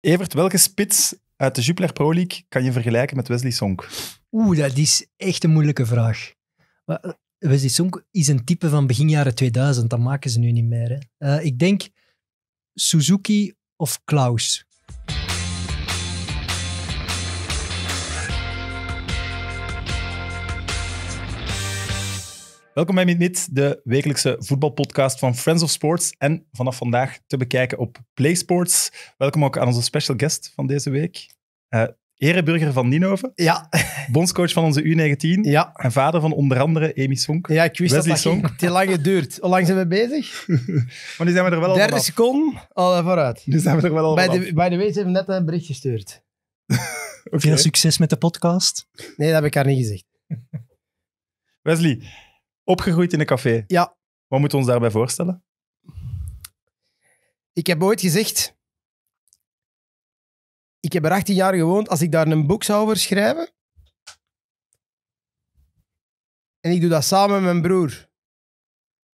Evert, welke spits uit de Jupiler Pro League kan je vergelijken met Wesley Song? Oeh, dat is echt een moeilijke vraag. Eh, Wesley Sonk is een type van begin jaren 2000. Dat maken ze nu niet meer. Hè. Eh, ik denk Suzuki of Klaus. Welkom bij Meet, de wekelijkse voetbalpodcast van Friends of Sports. En vanaf vandaag te bekijken op Play Sports Welkom ook aan onze special guest van deze week. Uh, Ereburger van Ninoven, Ja. Bondscoach van onze U19. Ja. En vader van onder andere Amy Sonk. Ja, ik wist Wesley dat het te lang duurt. Hoe lang zijn we bezig? maar nu zijn we er wel al 30 seconden, al vooruit. Nu zijn we er wel al Bij de, by the way, hebben net een bericht gestuurd. okay. Veel succes met de podcast. Nee, dat heb ik haar niet gezegd. Wesley, Opgegroeid in een café. Ja. Wat moeten we ons daarbij voorstellen? Ik heb ooit gezegd... Ik heb er 18 jaar gewoond. Als ik daar een boek zou over schrijven... En ik doe dat samen met mijn broer.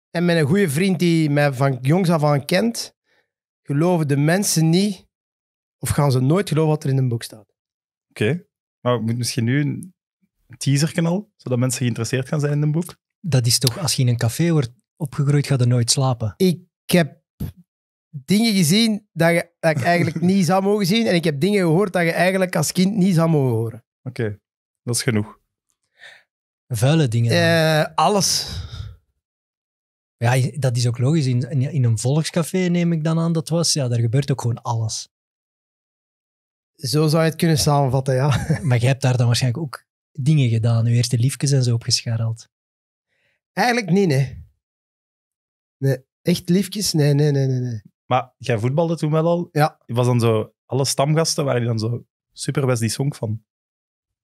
En met een goede vriend die mij van jongs af aan kent. Geloven de mensen niet... Of gaan ze nooit geloven wat er in een boek staat. Oké. Maar we moeten misschien nu een teaser knallen, zodat mensen geïnteresseerd gaan zijn in een boek dat is toch, als je in een café wordt opgegroeid, ga je nooit slapen. Ik heb dingen gezien dat, ik eigenlijk niet zou mogen zien. En ik heb dingen gehoord dat je eigenlijk als kind niet zou mogen horen. Oké, dat is genoeg. Vuile dingen? Uh, alles. Ja, dat is ook logisch. In, in een volkscafé neem ik dan aan dat was. Ja, daar gebeurt ook gewoon alles. Zo zou je het kunnen samenvatten, ja. Maar je hebt daar dan waarschijnlijk ook dingen gedaan. Je eerste liefjes en zo opgescharreld. Eigenlijk niet, nee. Nee, echt liefjes? Nee, nee, nee, nee. Maar jij voetbalde toen wel al? Ja. Was dan zo, alle stamgasten waren die dan zo super best die song van?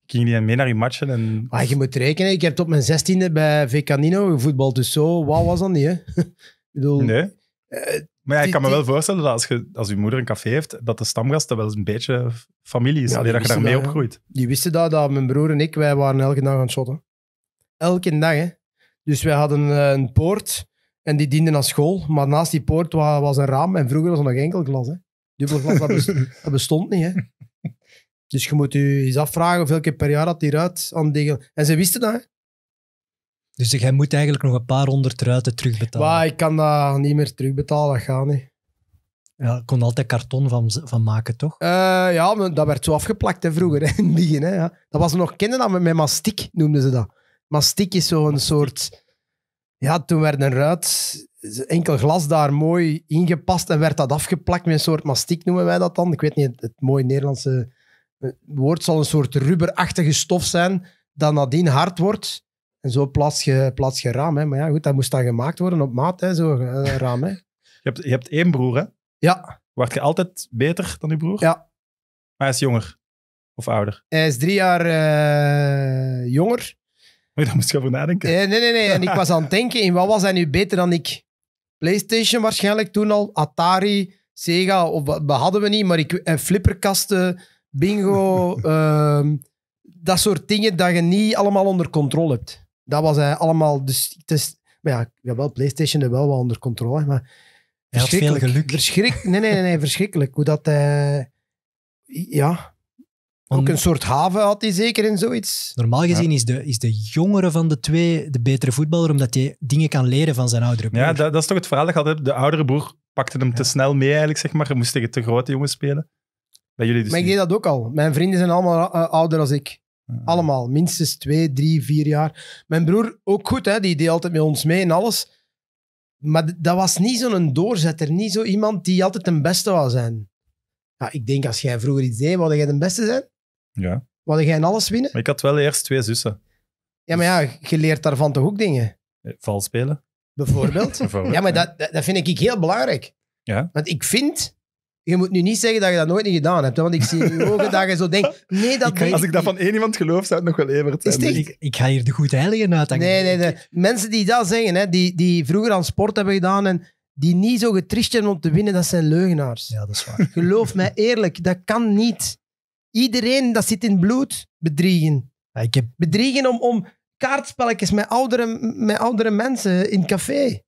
Ging die mee naar je matchen? En... Ah, je moet rekenen, ik heb tot mijn zestiende bij Nino gevoetbald, dus zo wat was dat niet, hè? ik bedoel, nee. Eh, maar ik kan me wel voorstellen dat als, je, als je moeder een café heeft, dat de stamgasten wel eens een beetje familie is. Ja, alleen dat je daarmee dat, opgroeit. Die wisten dat, dat mijn broer en ik, wij waren elke dag aan het shotten. Elke dag, hè. Dus wij hadden eh, een poort en die diende als school. Maar naast die poort was een raam en vroeger was er nog enkel glas. Hè. Dubbel glas, dat, bestond niet. Hè. Dus je moet je eens afvragen hoeveel keer per jaar dat die ruit aan de En ze wisten dat. Hè. Dus jij moet eigenlijk nog een paar honderd ruiten terugbetalen. Maar ik kan dat niet meer terugbetalen, dat gaat niet. Ja, ik kon altijd karton van, van maken, toch? Uh, ja, maar dat werd zo afgeplakt hè, vroeger, hè, in begin. Hè, ja. Dat was nog kennen met, met mastiek, noemden ze dat. Mastiek is zo'n soort... Ja, toen werd een ruit, enkel glas daar mooi ingepast en werd dat afgeplakt met een soort mastiek, noemen wij dat dan. Ik weet niet, het, mooie Nederlandse eh, woord zal een soort rubberachtige stof zijn dat nadien hard wordt. En zo plaats je, plaats je raam. Hè. Maar ja, goed, dat moest dan gemaakt worden op maat, hè, zo'n eh, raam. Hè. Je, hebt, je hebt één broer, hè? Ja. Word je altijd beter dan je broer? Ja. Maar hij is jonger of ouder? Hij is drie jaar eh, jonger. Maar daar moest je over nadenken. Eh, nee, nee, nee, En ik was aan het denken in wat was hij nu beter dan ik? PlayStation waarschijnlijk toen al, Atari, Sega, of wat hadden we niet, maar ik, eh, flipperkasten, bingo, ehm, dat soort dingen dat je niet allemaal onder controle hebt. Dat was hij allemaal. Dus, dus maar ja, wel PlayStation er wel wel onder controle, maar. Hij had veel geluk. Verschrik, nee, nee, nee, verschrikkelijk. Hoe dat hij. Ja, ook een soort haven had hij zeker in zoiets. Normaal gezien is, de, is de jongere van de twee de betere voetballer, omdat hij dingen kan leren van zijn oudere broer. Ja, dat, dat is toch het verhaal dat je De oudere broer pakte hem te snel mee eigenlijk, zeg maar. Hij moest tegen te grote jongens spelen. Bij jullie dus maar ik deed dat ook al. Mijn vrienden zijn allemaal eh, ouder dan ik. Allemaal. Minstens twee, drie, vier jaar. Mijn broer, ook goed, hè, die deed altijd met ons mee en alles. Maar dat was niet zo'n doorzetter. Niet zo iemand die altijd de beste wou zijn. ik denk, als jij vroeger iets deed, wou jij de beste zijn? Ja. Wat jij in alles winnen? ik had wel eerst twee zussen. Ja, maar ja, dus- je leert daarvan toch ook dingen? Eh, valspelen. spelen. Bijvoorbeeld. Ja, maar dat, dat vind ik heel belangrijk. Ja. Want ik vind, je moet nu niet zeggen dat je dat nooit niet gedaan hebt. Want ik zie in je dat je zo denkt, nee, dat Als ik, dat van één iemand geloof, zou het nog wel even zijn. Dus. ik, ik, ga hier de goede heiligen uit. Nee, nee, Mensen die dat zeggen, hè, die, die vroeger aan sport hebben gedaan en die niet zo getrist zijn om te winnen, dat zijn leugenaars. Ja, dat is waar. Geloof mij eerlijk, dat kan niet. Iedereen dat zit in bloed, bedriegen. Ja, ik heb... Bedriegen om, om kaartspelletjes met oudere, met oudere mensen in café.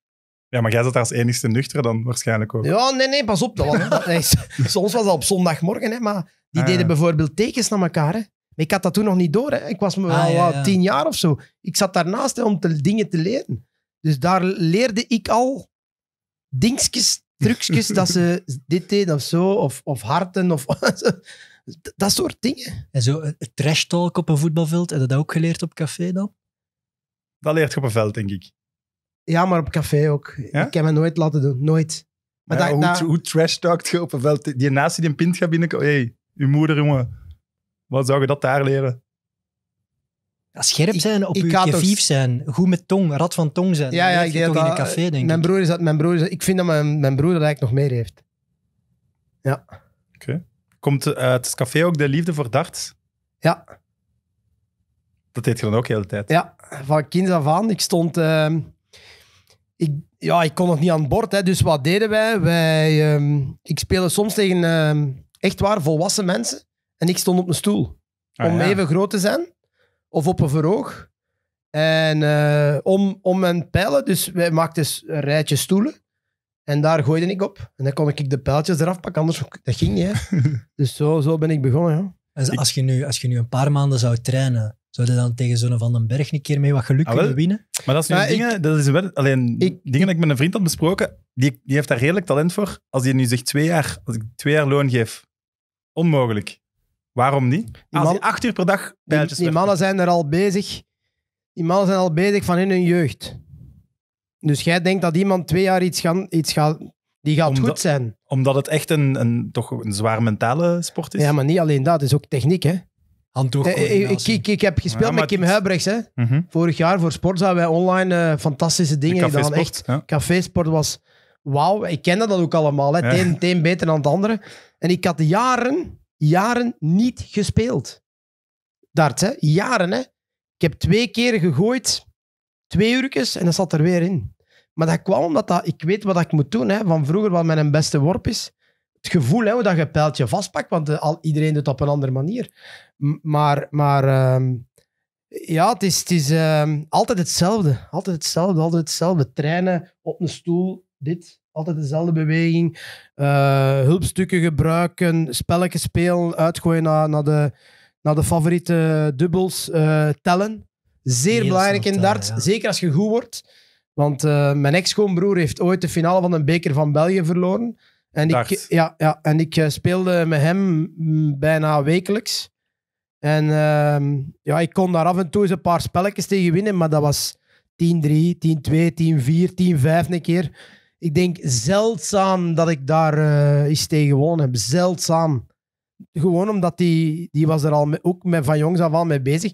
Ja, maar jij zat daar als enigste nuchter dan waarschijnlijk ook. Ja, nee, nee, pas op. Dat was, dat, soms was dat op zondagmorgen, hè, maar die ah, deden bijvoorbeeld tekens naar elkaar. Hè. Maar ik had dat toen nog niet door. Hè. Ik was me ah, tien jaar of zo. Ik zat daarnaast om te, dingen te leren. Dus daar leerde ik al dingetjes, trucjes, dat ze dit deden of zo, of, of harten. Of, dat soort dingen. En zo eh, trash talk op een voetbalveld, heb je dat ook geleerd op café dan? Dat leert je op een veld, denk ik. Ja, maar op café ook. Ik heb me nooit laten doen, nooit. Maar dat, hoe, hoe trash talkt je op een veld? Die naast die een pint gaat binnenkomen. Hé, uw moeder, jongen. Wat zou je dat daar leren? scherp zijn, op ik, ik vief zijn, goed met tong, rat van tong zijn. Ja, ja, ik dat, in een café, denk mijn Broer is dat, mijn broer ik vind dat mijn, mijn broer dat eigenlijk nog meer heeft. Ja. Oké. Okay. Komt uit eh, het café ook de liefde voor darts? Ja. Dat deed je dan ook de hele tijd? Ja, van kind af aan. Ik stond... Ehm, ik, ja, ik kon nog niet aan boord, hè, dus wat deden wij? wij ehm, ik speelde soms tegen ehm, echt waar volwassen mensen en ik stond op een stoel. Ah, om even groot te zijn of op een verhoog. En eh, om, om mijn pijlen, dus wij maakten een rijtje stoelen. En daar gooide ik op. En dan kon ik de pijltjes eraf pakken, anders dat ging niet. Hè. dus zo, zo ben ik begonnen. Ja. als, je nu, als je nu een paar maanden zou trainen, zou je dan tegen Zonne Van den Berg een keer mee wat geluk ah, kunnen winnen? Maar dat is nu dingen, dat is wel, alleen ik, dingen ik met een vriend had besproken, die, die heeft daar redelijk talent voor. Als hij nu zegt twee jaar, als ik twee jaar loon geef, onmogelijk. Waarom niet? als hij acht uur per dag pijltjes Die, die mannen zijn er al bezig. Die mannen zijn al bezig van in hun jeugd. Dus jij denkt dat iemand twee jaar iets, gaat, iets gaat, die gaat goed zijn. Omdat het echt een, een, toch een zwaar mentale sport is? Ja, maar niet alleen dat. Het is ook techniek, hè. Eh, ik, ik, ik, heb gespeeld met Kim Huibrechts. Hè. Mhm. Vorig jaar voor sport hadden wij online eh, fantastische dingen gedaan. Echt, ja. cafésport was wauw. Ik kende dat ook allemaal. Hè. Ja. Het, een, beter dan het andere. En ik had jaren, jaren niet gespeeld. Dart, hè. Jaren, hè. Ik heb twee keer gegooid twee uurtjes en dat zat er weer in. Maar dat kwam omdat dat, ik weet wat ik moet doen. Hè, van vroeger, wat mijn beste worp is. Het gevoel hè, hoe dat je pijltje vastpakt, want eh, iedereen doet het op een andere manier. maar, maar ehm, ja, het is, het is ehm, altijd hetzelfde. Altijd hetzelfde, altijd hetzelfde. Trainen, op een stoel, dit. Altijd dezelfde beweging. Eh, hulpstukken gebruiken, spelletjes spelen, uitgooien naar, naar, de, naar de favoriete dubbels, eh, tellen. Zeer Heel belangrijk in darts. Ja. Zeker als je goed wordt. Want uh, mijn ex-schoonbroer heeft ooit de finale van een beker van België verloren. En ik, ja, ja, en ik eh, speelde met hem mm, bijna wekelijks. En uh, ja, ik kon daar af en toe eens een paar spelletjes tegen winnen, maar dat was 10-3, 10-2, 10-4, 10-5 een keer. Ik denk zeldzaam dat ik daar uh, iets tegen gewonnen heb. Zeldzaam. Gewoon omdat die, die was er al mee, ook met, van jongs af aan mee bezig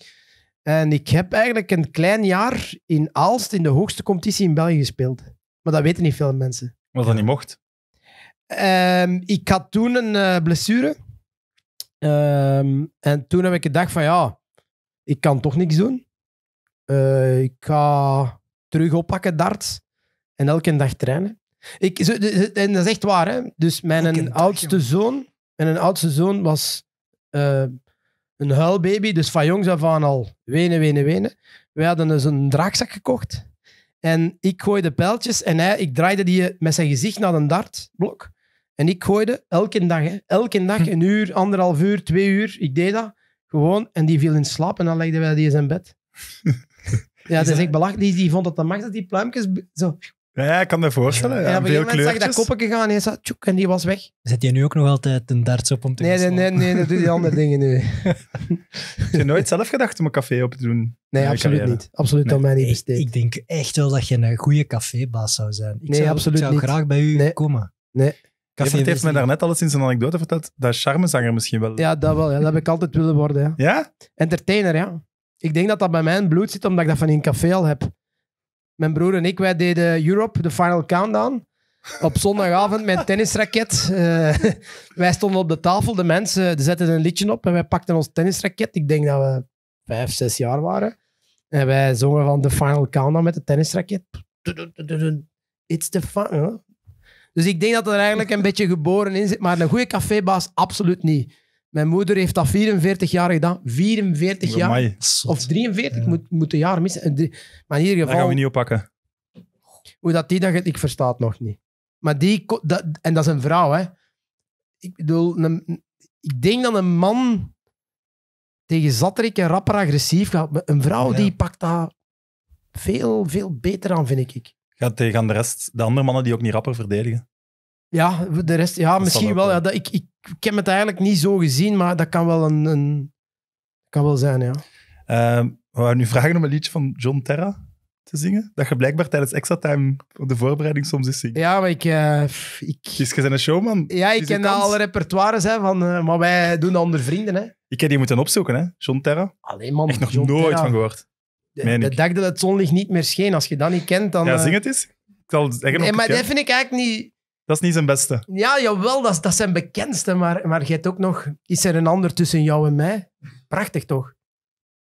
en ik heb eigenlijk een klein jaar in Aalst, in de hoogste competitie in België gespeeld. Maar dat weten niet veel mensen. Wat dat niet mocht? Ehm, ik had toen een eh, blessure. Ehm, en toen heb ik gedacht van ja, ik kan toch niks doen. Eh, ik ga terug oppakken darts en elke dag trainen. Ik, en dat is echt waar. Hè? Dus mijn oudste zoon, en een oudste zoon was eh, een huilbaby, dus van jongs af aan al wenen, wenen, wenen. We hadden dus een draakzak gekocht. En ik gooide pijltjes en hij, ik draaide die met zijn gezicht naar een dartblok. En ik gooide elke dag, hè, elke dag hm. een uur, anderhalf uur, twee uur. Ik deed dat gewoon. En die viel in slaap en dan legden wij die in zijn bed. ja, dus dat is echt belachelijk. Die, die vond dat de mag dat die pluimpjes zo ja, ik kan me voorstellen. Ja, ja, veel zag ik dat koppen gaan en, zo tjoek, en die was weg. Zet je nu ook nog altijd een darts op om te nee, nee, nee, nee, dat doe die andere dingen nu. Heb je nooit zelf gedacht om een café op te doen? Nee, absoluut niet. Absoluut nee. aan mij niet besteed. Ik, denk echt wel dat je een goede cafébaas zou zijn. Ik nee, zou, absoluut ik zou graag bij u nee. komen. Nee. Café heeft me daarnet al sinds een anekdote verteld. Dat charmezanger misschien wel. Ja, dat wel. Ja. Dat heb ik altijd willen worden. Ja? ja? Entertainer, ja. Ik denk dat dat bij mij bloed zit, omdat ik dat van in een café al heb. Mijn broer en ik, wij deden Europe, de Final Countdown. Op zondagavond met tennisraket. Eh, wij stonden op de tafel, de mensen eh, zetten een liedje op en wij pakten ons tennisraket. Ik denk dat we vijf, zes jaar waren. En wij zongen van de Final Countdown met de tennisraket. It's the fun. Dus ik denk dat er eigenlijk een beetje geboren in zit, maar een goede cafébaas absoluut niet. Mijn moeder heeft dat 44 jaar gedaan. 44 jaar. Of 43, moet, een jaar missen. Maar in ieder geval... Dat gaan we niet oppakken. Hoe dat die dat... Ik versta het nog niet. Maar die... en dat is een vrouw, hè. Ik bedoel... Een, ik denk dat een man tegen Zatterik en rapper agressief gaat. een vrouw die pakt dat veel, veel beter aan, vind ik. Gaat tegen de rest, de andere mannen die ook niet rapper verdedigen. Ja, de rest, ja misschien wel. Ja, dat, ik, ik, ik heb het eigenlijk niet zo gezien, maar dat kan wel, een, een kan wel zijn, ja. Uh, we gaan nu vragen om een liedje van John Terra te zingen. Dat je blijkbaar tijdens extra time de voorbereiding soms is zingen. Ja, maar ik... Uh, ik... Dus je een showman. Ja, ik ken alle repertoires, hè, van, uh, maar wij doen dat onder vrienden. Hè. Ik heb die moeten opzoeken, hè. John Terra. Alleen man, Echt nog nooit van gehoord. De, de dag dat het zonlicht niet meer scheen, als je dat niet kent, dan... Ja, eh, zing het eens. Ik zal, nee, maar dat vind ik eigenlijk niet... Dat is niet zijn beste. Ja, jawel, dat is, dat zijn bekendste. Maar, maar je hebt ook nog... Is er een ander tussen jou en mij? Prachtig, toch?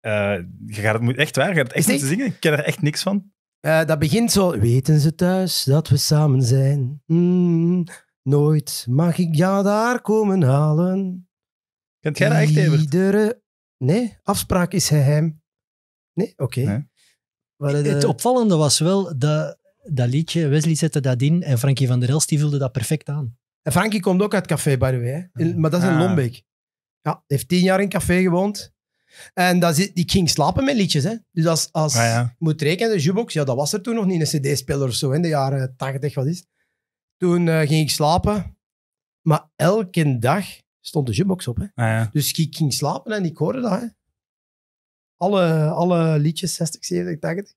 Eh, je gaat het moet- echt waar, je gaat het echt niet zingen. Ik ken er echt niks van. Eh, dat begint zo. Weten ze thuis dat we samen zijn? Mm, nooit mag ik jou daar komen halen. Kent jij dat echt, even? Nee, afspraak is geheim. Nee, oké. Het opvallende was wel dat dat liedje, Wesley zette dat in en Frankie van der Elst die vulde dat perfect aan. En Frankie komt ook uit Café, by the way. maar dat is in ah. Lombeek. Ja, hij heeft tien jaar in Café gewoond. En dat ik ging slapen met liedjes. Hè. Dus als, als ah, moet rekenen, de jukebox, ja, dat was er toen nog niet, een cd-speler of zo, in de jaren tachtig, wat is Toen eh, ging ik slapen. Maar elke dag stond de jukebox op. Hè. Ah, dus ik ging slapen en ik hoorde dat. Hè alle, alle liedjes, 60, 70, 80.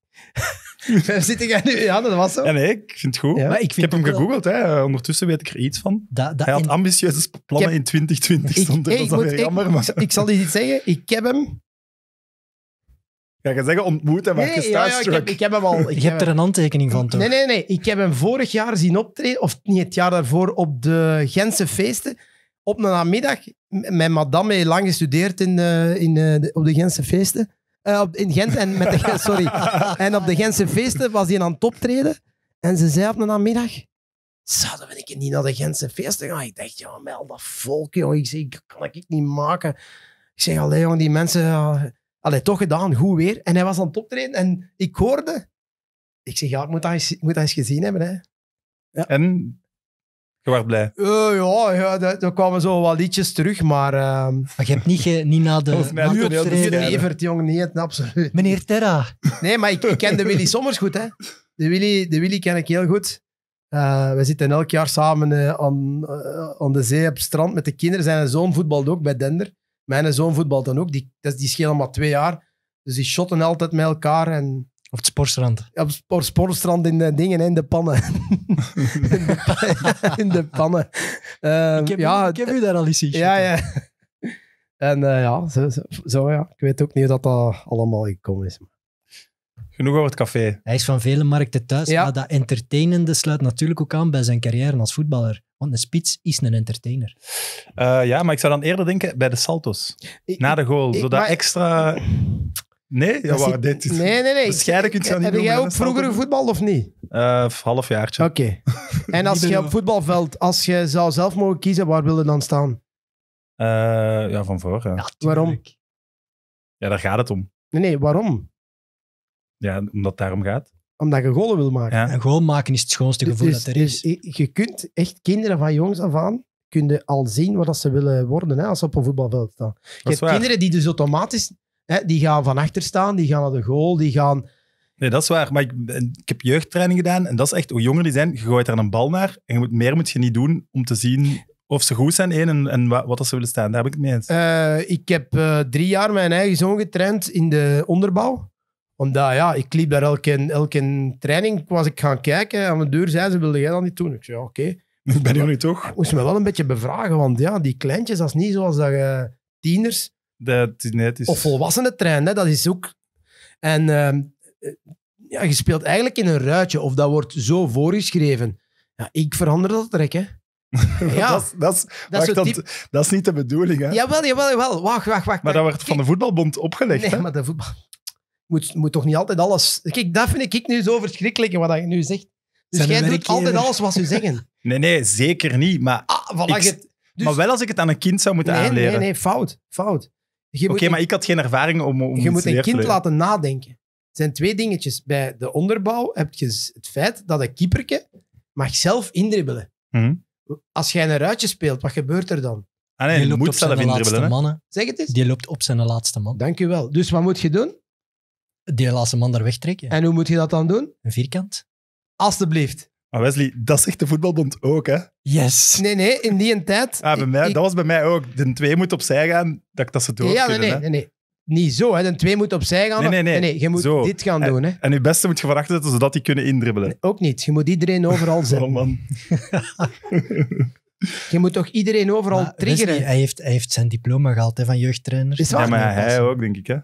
Waar zit jij nu? Ja, dat was zo. Ja, nee, ik vind het goed. ik, heb hem gegoogeld, hè. ondertussen weet ik er iets van. Hij had ambitieuze plannen in 2020, stond ik, er. dat is weer jammer. Ik, zal iets zeggen, ik heb hem... Ja, ga zeggen ontmoet en ik, heb, ik heb hem al. Ik Je heb hebt er een handtekening van, Nee, nee, nee. Ik heb hem vorig jaar zien optreden, of niet het jaar daarvoor, op de Gentse feesten op een namiddag mijn madame heeft lang gestudeerd in, eh, in, eh, op de Gentse feesten. Eh, op, in Gent, en met de, sorry. En op de Gentse feesten was hij aan het optreden. En ze zei op een namiddag... Zouden we ik niet naar de Gentse feesten gaan? Ik dacht, ja, met al dat volk, joh. Ik kan ik niet maken. Ik zeg, allee, jong, die mensen... Allee, toch gedaan, goed weer. En hij was aan het optreden en ik hoorde... Ik zeg, ja, ik moet dat eens, moet eens gezien hebben, hè. Ja. En je blij. Uh, ja, ja er, er kwamen zo wat liedjes terug, maar... Ehm, maar je hebt niet, naar niet na de optreden... Evert, jong, niet, absoluut. Meneer Terra. Nee, maar ik, ik ken de Willy Sommers goed, hè. De Willy, de Willy ken ik heel goed. Eh, we zitten elk jaar samen eh, aan, aan de zee op strand met de kinderen. Zijn zoon voetbalt ook bij Dender. Mijn zoon voetbalt dan ook. Die, die is helemaal twee jaar. Dus die shotten altijd met elkaar en op het sportstrand. Ja, op het sportstrand in de eh, dingen, in de pannen. in, de pannen. in ehm, ik, heb ja, u, ik heb u daar al eens zien. Ja, ja. En eh, ja, zo, zo, ja. Ik weet ook niet dat dat eh, allemaal gekomen is. Genoeg over het café. Hij is van vele markten thuis, ja. maar dat entertainende sluit natuurlijk ook aan bij zijn carrière als voetballer. Want een spits is een entertainer. ja, maar ik zou dan eerder denken bij de saltos. Na de goal, zodat extra Nee, ja, waar, dit is... Nee, nee, nee. Dus kunt je niet Heb jij ook vroeger voetbal of niet? Uh, halfjaartje. Oké. En als je op voetbalveld, als je zou zelf mogen kiezen, waar wil je dan staan? Eh, ja, van voren. Ja. waarom? Ja, daar gaat het om. Nee, nee, waarom? Ja, omdat het daarom gaat. Omdat je golen wil maken. Ja. En goal maken is het schoonste dus gevoel dat er dus is. Dus je kunt echt kinderen van jongs af aan kunnen al zien wat ze willen worden hè, als ze op een voetbalveld staan. Je hebt kinderen die dus automatisch die gaan van achter staan, die gaan naar de goal, die gaan... Nee, dat is waar. Maar ik, ik, heb jeugdtraining gedaan en dat is echt, hoe jonger die zijn, je gooit er een bal naar en je moet, meer moet je niet doen om te zien of ze goed zijn één en, en wat, wat ze willen staan. Daar heb ik het mee eens. Eh, ik heb eh, drie jaar mijn eigen zoon getraind in de onderbouw. Omdat ja, ik liep daar elke, elke training, was ik gaan kijken. Aan mijn deur zei ze, wilde jij dat niet doen? Ik zei, ja, oké. Okay. Ik ben hier nu toch? moest me wel een beetje bevragen, want ja, die kleintjes, dat is niet zoals dat je tieners dat is, is... Of volwassenen trein, hè, dat is ook... En ehm, eh, ja, je speelt eigenlijk in een ruitje, of dat wordt zo voorgeschreven. Ja, ik verander dat trek, hè. Ja. dat, is, dat, is, dat, is niet de bedoeling, hè. Jawel, jawel, jawel. Wacht, wacht, wacht. Maar dat wordt van de voetbalbond opgelegd, Nee, maar de voetbal... Moet, moet toch niet altijd alles... Kijk, dat vind ik nu zo verschrikkelijk, wat je nu zegt. Dus Zijn jij doet altijd alles wat ze zeggen. Nee, nee, zeker niet. Maar, ah, voilà, maar dus- wel als ik het aan een kind zou moeten nee, aanleren. Nee, nee, fout. Fout. Oké, maar ik had geen ervaring om. om je moet een kind laten nadenken. Er zijn twee dingetjes. Bij de onderbouw heb je het feit dat een keeperke mag zelf indribbelen. Mhm. Als jij een ruitje speelt, wat gebeurt er dan? Ah nee, je loopt moet op zelf zijn laatste mannen. Zeg het eens. Die loopt op zijn laatste man. Dank wel. Dus wat moet je doen? Die laatste man daar wegtrekken. En hoe moet je dat dan doen? Een vierkant. Alsjeblieft. Maar Wesley, dat zegt de voetbalbond ook, hè? Yes. Nee, nee, in die tijd... Ah, bij mij, dat was bij mij ook. De twee moet opzij gaan, dat, ik dat ze door ja, nee, nee, nee, nee. Niet zo, hè. De twee moet opzij gaan. Nee, nee, nee. je moet dit gaan doen, hè. En je beste moet je voor zodat die kunnen indribbelen. ook niet. Je moet iedereen overal oh, zetten. oh, man. je moet toch iedereen overal triggeren? hij, heeft, hij heeft zijn diploma gehaald, hè, van jeugdtrainer. Ja, maar hij ook, denk ik, hè?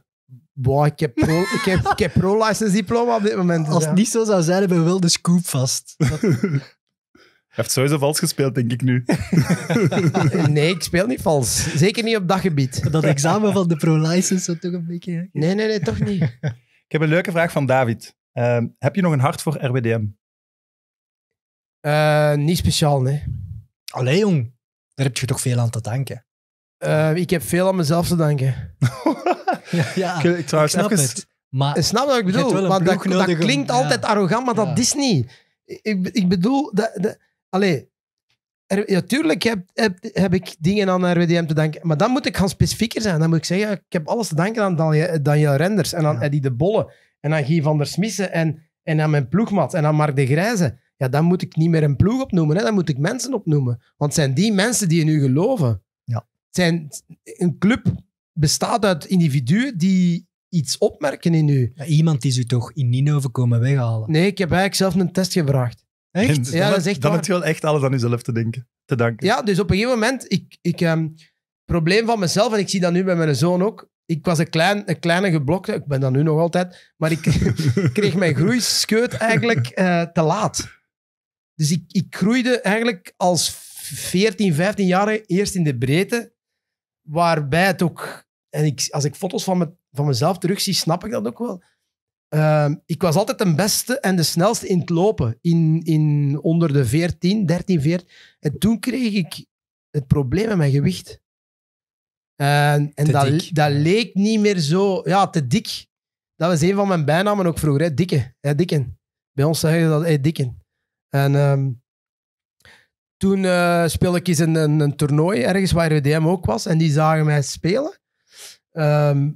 Boah, ik heb pro, ik heb, ik heb pro license diploma op dit moment. Als het niet zo zou zijn, hebben we wel de scoop vast. Hij heeft sowieso vals gespeeld, denk ik nu. nee, ik speel niet vals. Zeker niet op dat gebied. Dat examen van de pro-license, dat toch een beetje... Nee, nee, nee, toch niet. ik heb een leuke vraag van David. Ehm, heb je nog een hart voor RWDM? Eh, niet speciaal, nee. Allee, jong. Daar heb je toch veel aan te danken? Eh, ik heb veel aan mezelf te danken. ja, ik, trouwens snap het. Maar, snap wat ik bedoel. Want dat, dat, klinkt altijd arrogant, maar dat is niet. Ik, ik bedoel, dat, allee, natuurlijk ja, heb, heb, heb, ik dingen aan RWDM te danken, maar dan moet ik gaan specifieker zijn. Dan moet ik zeggen, ik heb alles te danken aan Daniel, eh, Renders en aan Eddie de Bolle en aan Guy van der Smissen en, en aan mijn ploegmat en aan Mark de Grijze. Ja, dan moet ik niet meer een ploeg opnoemen, hè, dan moet ik mensen opnoemen. Want het zijn die mensen die in u geloven. Ja. Het zijn een club bestaat uit individuen die iets opmerken in u. Ja, iemand is u toch in ninoven komen weghalen? Nee, ik heb eigenlijk zelf een test gevraagd. Echt? ja, dan, dat is Dan heb je wel echt alles aan jezelf te, denken, te danken. Ja, dus op een gegeven moment, ik, ik ehm, probleem van mezelf, en ik zie dat nu bij mijn zoon ook, ik was een, klein, een kleine geblokte, ik ben dat nu nog altijd, maar ik kreeg mijn groeiskeut eigenlijk eh, te laat. Dus ik, ik groeide eigenlijk als 14, 15 jaar eerst in de breedte, waarbij het ook en ik, als ik foto's van, me, van mezelf terugzie, snap ik dat ook wel. Ehm, ik was altijd de beste en de snelste in het lopen. In, in onder de 14, 13, 14. En toen kreeg ik het probleem met mijn gewicht. en dat, dat, leek niet meer zo... Ja, te dik. Dat was een van mijn bijnamen ook vroeger. Hè? Dikke. Hè? Dikken. Bij ons zeggen ze dat, dikken. En ehm, toen uh, speelde ik eens een, een, een toernooi ergens waar UDM ook was. En die zagen mij spelen. Ehm,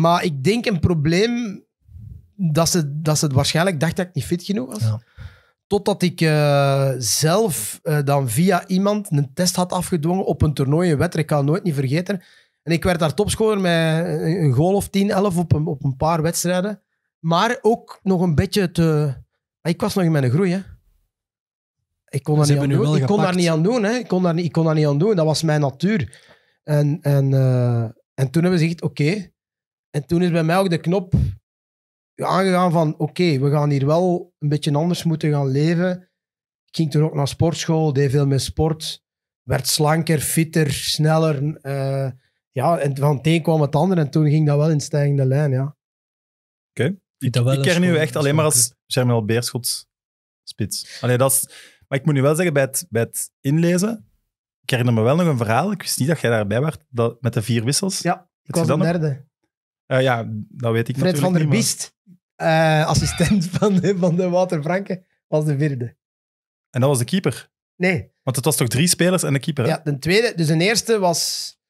maar ik denk een probleem dat ze, dat ze het waarschijnlijk dacht dat ik niet fit genoeg was. Totdat ik eh, zelf eh, dan via iemand een test had afgedwongen op een toernooi, een wedstrijd, ik kan het nooit niet vergeten. En ik werd daar topscorer met een goal of 10, 11 op een, op een paar wedstrijden. Maar ook nog een beetje te... Ik was nog in mijn groei, hè. Ik kon, daar niet, aan doen. Ik kon daar niet aan doen. Hè. Ik, kon daar, ik kon daar niet aan doen. Dat was mijn natuur. En, en eh, en toen hebben we gezegd, oké. En toen is bij mij ook de knop aangegaan van, oké, we gaan hier wel een beetje anders moeten gaan leven. Ik ging toen ook naar sportschool, deed veel met sport. Werd slanker, fitter, sneller. Uh, ja, en van het een kwam het ander. En toen ging dat wel in stijgende lijn, ja. Oké. Ik, ken nu echt alleen maar als Germinal Beerschot spits. Allee, dat is, maar ik moet nu wel zeggen, bij het, bij het inlezen ik herinner me wel nog een verhaal. Ik wist niet dat jij daarbij was. Dat, met de vier wissels. Ja, ik was de derde. Eh, ja, dat weet ik niet Fred van der Biest, eh, assistent van de, van de Wouter Franke, was de vierde. En dat was de keeper? Nee. Want het was toch drie spelers en de keeper? Hè? Ja, de tweede. Dus de eerste was...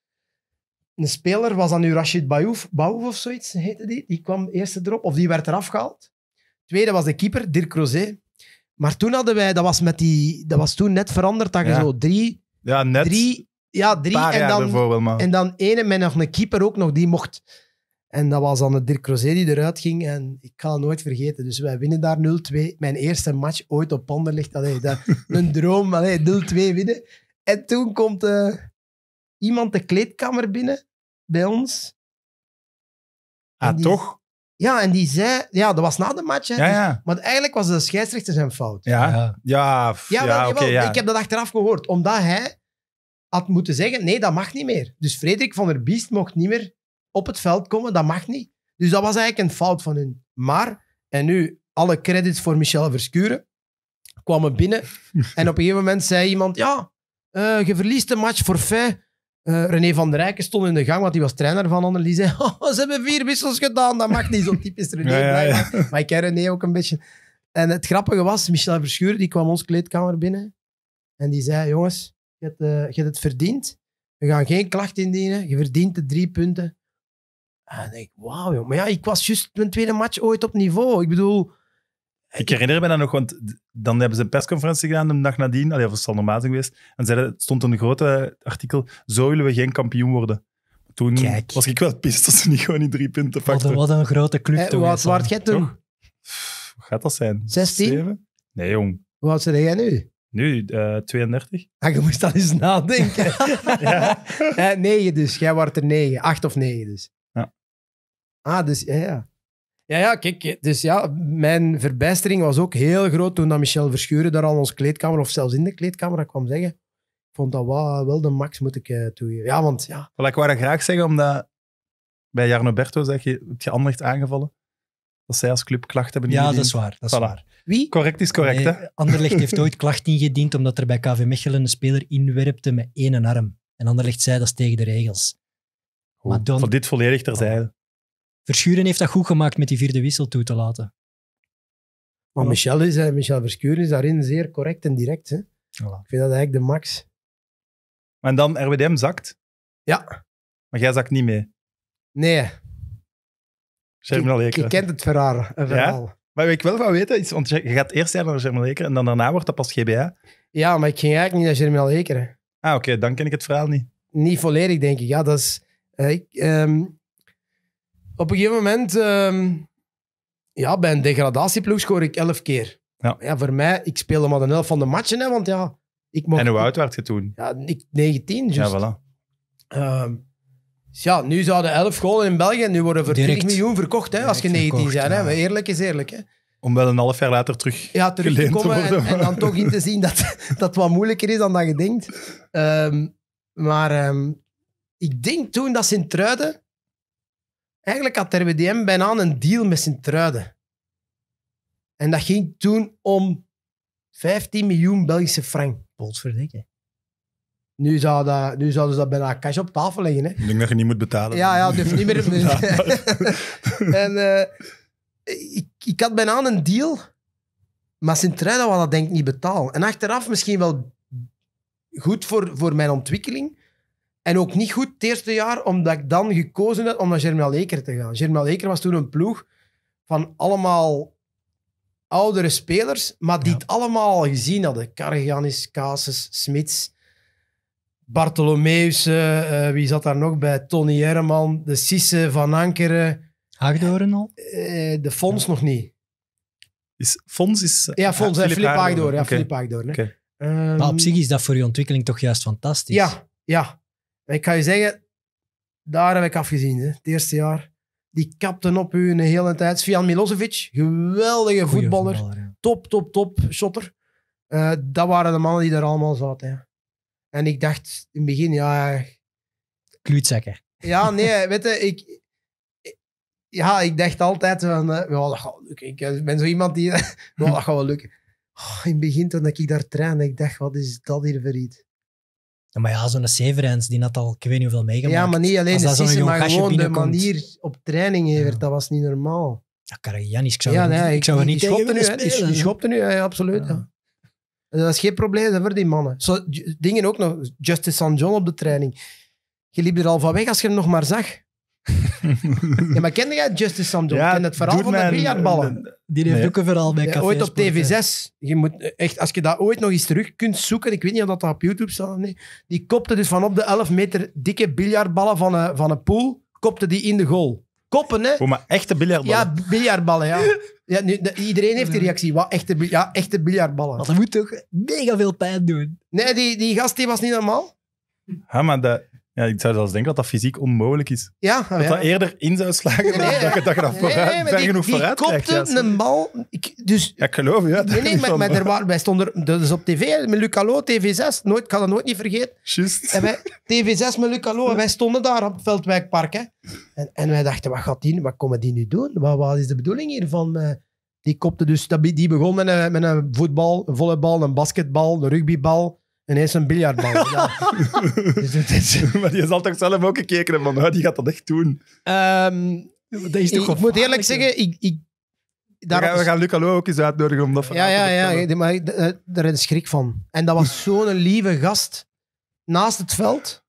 Een speler was dan nu Rashid Bouf, of zoiets, heette die. Die kwam eerste erop, of die werd eraf gehaald. Tweede was de keeper, Dirk Rosé. Maar toen hadden wij, dat was, met die, dat was toen net veranderd, dat je zo drie ja, net. Drie, ja, drie paar en, dan, en dan ene met nog een keeper ook nog, die mocht. En dat was dan de Dirk Rosé die eruit ging. En ik ga het nooit vergeten. Dus wij winnen daar 0-2. Mijn eerste match ooit op pander ligt. een droom, 0-2 winnen. En toen komt eh, iemand de kleedkamer binnen bij ons. Ah, toch? Ja, en die zei... Ja, dat was na de match. Hè, dus- Maar eigenlijk was de scheidsrechter zijn fout. Ja, Ja. ja, oké, ik heb dat achteraf gehoord. Omdat hij had moeten zeggen, nee, dat mag niet meer. Dus Frederik van der Biest mocht niet meer op het veld komen, dat mag niet. Dus dat was eigenlijk een fout van hun. Maar, en nu alle credits voor Michel Verschuren, kwamen binnen en op een gegeven moment zei iemand, ja, eh, je verliest de match, voor forfait, eh, René van der Rijken stond in de gang, want die was trainer van onder, Die zei, oh, ze hebben vier wissels gedaan, dat mag niet. Zo typisch René. maar ik ken René ook een beetje. En het grappige was, Michel Verschuur, die kwam ons kleedkamer binnen. En die zei, jongens, je hebt, eh, je hebt het verdiend. We gaan geen klacht indienen. Je verdient de drie punten. En ik denk, wauw, joh. Maar ja, ik was juist mijn tweede match ooit op niveau. Ik bedoel, ik herinner me dat nog, want dan hebben ze een persconferentie gedaan de dag nadien, al of het zal normaal geweest, en zeiden, stond een grote artikel, zo willen we geen kampioen worden. Toen was ik wel pist dat ze niet gewoon die drie punten pakten. Wat, een grote club Hoe eh, Wat waard jij toen? gaat dat zijn? 16? 7? Nee, jong. Hoe oud zijn jij nu? Nu, 32. Eh, ah, je moest dan eens nadenken. ja. 9 eh, dus. Jij wordt er 9. 8 of 9 dus. Ja. Ah, dus ja. Ja, ja, kijk, dus ja, mijn verbijstering was ook heel groot toen dat Michel Verschuren daar aan onze kleedkamer, of zelfs in de kleedkamer, kwam zeggen. Ik vond dat wel, wel de max, moet ik eh, toegeven. Ja, want ja. Wat ik wou graag zeggen, omdat bij Jarno Berto zeg je, heb je Anderlecht aangevallen? Dat zij als club klacht hebben ingediend. Ja, dat is waar. Dat is waar. Wie? Correct is correct, nee, Anderlecht heeft ooit klacht ingediend omdat er bij KV Mechelen een speler inwerpte met één arm. En Anderlecht zei dat is tegen de regels. Wat dan, voor dit volledig terzijde. Verschuren heeft dat goed gemaakt met die vierde wissel toe te laten. Maar Michel, is, eh, Michel Verschuren is daarin zeer correct en direct. Hè? Voilà. Ik vind dat eigenlijk de max. En dan RWDM zakt? Ja. Maar jij zakt niet mee? Nee. Germinal Leker. Je kent het verhaal. Eh, ja? Maar wat ik wel van weten is, want je gaat eerst naar Germinal Eker en dan daarna wordt dat pas GBA. Ja, maar ik ging eigenlijk niet naar Germinal Eker. Ah, oké, dan ken ik het verhaal niet. Niet volledig, denk ik. Ja, dat is... Eh, ik, ehm, op een gegeven moment, ehm, ja, bij een degradatieploeg scoor ik elf keer. Ja. ja voor mij, ik speelde maar de elf van de matchen, hè, want ja... Ik mocht, en hoe oud werd je toen? Ja, ik, 19, Ja, voilà. Ehm, dus ja, nu zouden elf golen in België, nu worden voor 3 miljoen verkocht, hè, als je 19 bent. Hè. Eerlijk is eerlijk. Hè. Om wel een half jaar later terug, ja, terug te komen en, dan toch in te zien dat dat wat moeilijker is dan dat je denkt. Ehm, maar ik denk toen dat Sint-Truiden Eigenlijk had RWDM bijna een deal met Sint-Truiden. En dat ging toen om 15 miljoen Belgische frank. Potverdikke. Nu, zou dat, nu zouden ze dat bijna cash op tafel leggen. Hè? Ik denk dat je niet moet betalen. Ja, ja, durf niet meer. Dus- en eh, ik, ik had bijna een deal, maar Sint-Truiden dat denk ik niet betalen. En achteraf misschien wel goed voor, voor mijn ontwikkeling, en ook niet goed het eerste jaar, omdat ik dan gekozen heb om naar Germinal Leker te gaan. Germinal Leker was toen een ploeg van allemaal oudere spelers, maar die het allemaal gezien hadden. Karganis, Casus, Smits, Bartolomeus, eh, wie zat daar nog bij? Tony Herman, de Sisse, Van Ankeren. Haagdoren al? Eh, de Fons nog niet. Is, Fons is... ja, Fons, ja, ah, Filip eh, Haagdoren. Ja, maar op zich ehm, is dat voor je ontwikkeling toch juist fantastisch? Ja, ja ik ga je zeggen, daar heb ik afgezien. Hè. Het eerste jaar. Die kapten op u een hele tijd. Svian Milosevic, geweldige voetballer. Top, top, top shotter. Eh, dat waren de mannen die er allemaal zaten. Hè. En ik dacht in het begin, ja... Kluutzakken. Ja, nee, weet je, ik... Ja, ik dacht altijd van, uh, dat gaat lukken. Ik eh, ben zo iemand die, dat gaat wel lukken. Oh, in het begin toen ik daar trainde, ik dacht, wat is dat hier voor iets? maar ja, zo'n Severens, die had al ik weet niet hoeveel meegemaakt. Ja, maar niet alleen de Sisse, maar gewoon de manier op training, dat was niet normaal. Ja, Karagiannis, ik zou, ja, nee, ik, zou er niet schoppen Die schopte nu, absoluut. Ja. Dat is geen probleem voor die mannen. Zo, dingen ook nog, Justice San John op de training. Je liep er al van weg als je hem nog maar zag ja, maar kende jij Justice Samdo? Ja, het verhaal van de biljartballen? Eh, die heeft ook een verhaal bij eh, Café Ooit op TV6. Je moet eh, echt, als je dat ooit nog eens terug kunt zoeken, ik weet niet of dat op YouTube staat nee. Die kopte dus van op de 11 meter dikke biljartballen van een, van een pool, kopte die in de goal. Koppen, hè? Voor oh, maar echte biljartballen? Ja, biljartballen, ja. ja nu, iedereen heeft die reactie. Wat, echte, ja, echte biljartballen. Maar dat moet toch mega veel pijn doen? Nee, die, die gast die was niet normaal. Ja, maar dat ja, ik zou zelfs denken dat dat fysiek onmogelijk is. Ja, dat ah, ja. dat eerder in zou slagen dan dat, je, dat vooruit, nee, ver genoeg vooruit kopte een bal... Ik, dus, ja, ik geloof je. Nee, nee, maar, waren, wij stonden dus op tv met Allo, TV6. Nooit, ik kan dat nooit niet vergeten. En TV6 met Lucalo. wij stonden daar op het Veldwijkpark. Hè. En, en wij dachten, wat gaat die Wat komen die nu doen? Wat, wat is de bedoeling hiervan? Eh, die kopte dus... Die begon met een, met een voetbal, een volleybal, een basketbal, een rugbybal en een dus is een Dus maar je zal toch zelf ook gekeken hebben, van, die gaat dat echt doen. Ehm, ik moet eerlijk zeggen, ik... ik We gaan, we gaan Luc ook eens uitnodigen om dat Ja, te ja, ja. Maar ik- is eh, schrik van. En dat was zo'n lieve gast naast het veld.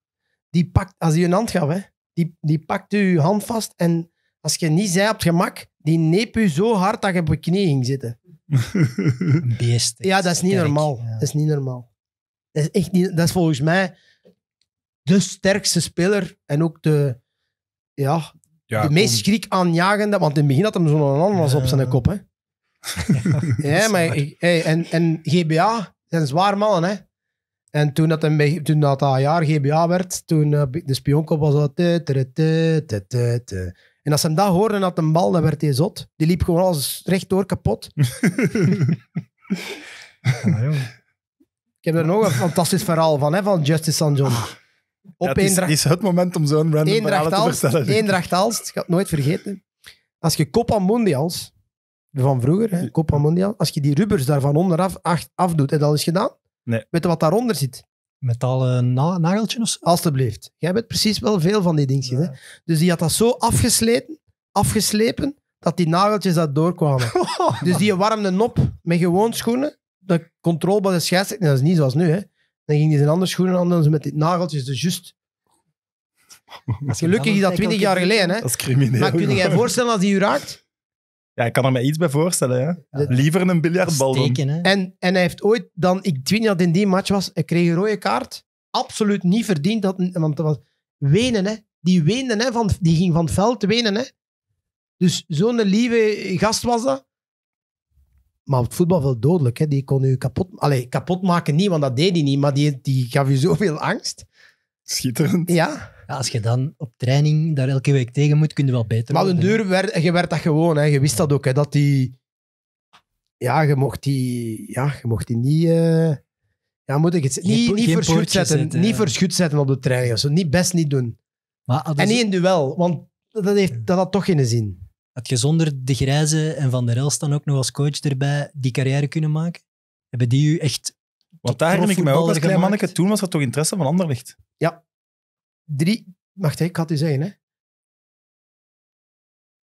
Die pakt, als hij een hand gaf, hè, die, die pakt uw hand vast. En als je niet zei op het gemak, die neep je zo hard dat je op je knie ging zitten. Een beest. Ja, dat is niet normaal. Dat is niet normaal. Dat is, echt niet, dat is volgens mij de sterkste speler en ook de, ja, de meest schrik aanjagende. Want in het begin had hem zo'n ananas op zijn kop. Hè. ja, maar, hey, en, en GBA zijn zwaar mannen. Hè. En toen dat, hem, toen dat, jaar GBA werd, toen eh, de spionkop was dat... En als ze hem dat hoorden had een bal, dan werd hij zot. Die liep gewoon alles rechtdoor kapot. Ah, ik heb er nog een fantastisch verhaal van, hè, van Justice San John. Ah. Op ja, het, is, het moment om zo'n random verhaal te vertellen. Eendracht ik ga het nooit vergeten. Als je Copa Mundials, van vroeger, hè, Copa Mondial, als je die rubbers daar van onderaf acht, afdoet en dat is gedaan, nee. weet je wat daaronder zit? Metalen eh, na nageltje of zo? Alsjeblieft. Jij hebt precies wel veel van die dingetjes. Hè? Dus die had dat zo afgesleten, afgeslepen, dat die nageltjes dat doorkwamen. dus die warmde op met gewoon schoenen dat controle bij de scheidsrechter, dat is niet zoals nu. Hè. Dan ging hij zijn andere schoenen aan dan met die nageltjes, dus juist. Gelukkig is dat twintig jaar geleden. Hè. Dat is crimineel. Maar kun je je voorstellen als hij u raakt? Ja, ik kan er me iets bij voorstellen. Hè. Liever een biljartbal dan. En, en hij heeft ooit dan, ik weet niet dat in die match was, hij kreeg een rode kaart. Absoluut niet verdiend. Dat, want dat was wenen, hè. Die weende, hè, van, die ging van het veld wenen. Hè. Dus zo'n lieve gast was dat. Maar het voetbal veel dodelijk. Hè? Die kon u kapot, allez, kapot maken, niet, want dat deed hij niet. Maar die, die gaf u zoveel angst. Schitterend. Ja. Als je dan op training daar elke week tegen moet, kun je wel beter Maar een duur werd, je werd dat gewoon. Hè? Je wist dat ook. Hè? Dat die... Ja, je mocht die, ja, je mocht die niet... Uh... Ja, moet ik het niet, niet zetten, Niet ja. zetten op de training. Zo. Niet best niet doen. Maar, en niet een duel, want dat, heeft, dat had toch geen zin. Had je zonder de Grijze en Van der Elst dan ook nog als coach erbij die carrière kunnen maken? Hebben die u echt. Want daar herinner ik mij ook als klein manneke. Toen was dat toch interesse van Anderlicht? Ja. Drie. Wacht, ik had u zeggen, hè?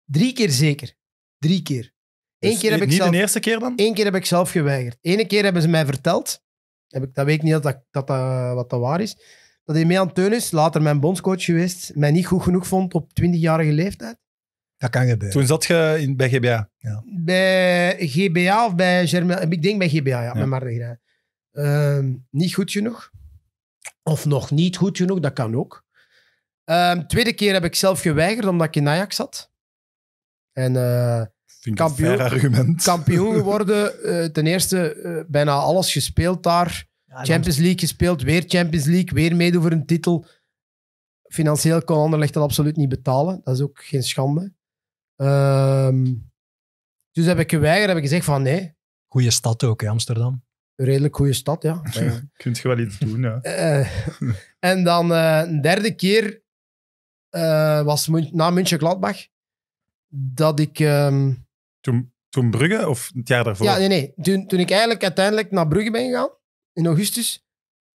Drie keer zeker. Drie keer. Eén dus keer heb ik niet zelf, de eerste keer dan? Eén keer heb ik zelf geweigerd. Eén keer hebben ze mij verteld. Heb ik, dat weet ik niet dat dat, dat, wat dat waar is. Dat hij mee aan is, later mijn bondscoach geweest, mij niet goed genoeg vond op 20-jarige leeftijd. Dat kan gebeuren. Toen zat je in, bij GBA? Ja. Bij GBA of bij Germain? Ik denk bij GBA, ja, met bij ehm, niet goed genoeg. Of nog niet goed genoeg, dat kan ook. Ehm, tweede keer heb ik zelf geweigerd omdat ik in Ajax zat. En uh, kampioen, kampioen geworden. Eh, ten eerste eh, bijna alles gespeeld daar. Champions League gespeeld, weer Champions League, weer meedoen voor een titel. Financieel kon Anderlecht dat absoluut niet betalen. Dat is ook geen schande. Um, dus heb ik geweigerd, heb ik gezegd van nee. Goede stad ook, Amsterdam. redelijk goede stad, ja. Kunt je wel iets doen, ja. Eh, en dan eh, een derde keer eh, was na München Gladbach dat ik... Ehm, toen, toen Brugge of het jaar daarvoor? Ja, nee, nee. Toen, toen ik eigenlijk uiteindelijk naar Brugge ben gegaan, in augustus,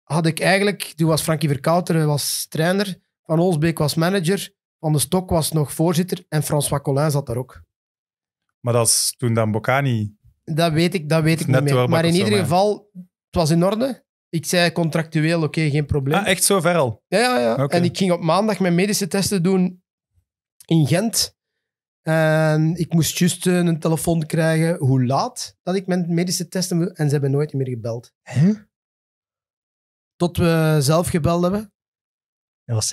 had ik eigenlijk... Toen was Frankie Verkouter was trainer, Van Olsbeek was manager... Van de Stok was nog voorzitter en François Collin zat daar ook. Maar dat is toen dan Bocani. Dat weet ik, dat weet ik niet meer. Maar in ieder geval, het was in orde. Ik zei contractueel, oké, geen probleem. Ah, echt zo ver al? Ja, ja, ja. En ik ging op maandag mijn medische testen doen in Gent. En ik moest juist eh, een telefoon krijgen hoe laat dat ik mijn medische testen... En ze hebben nooit meer gebeld. Tot we zelf gebeld hebben.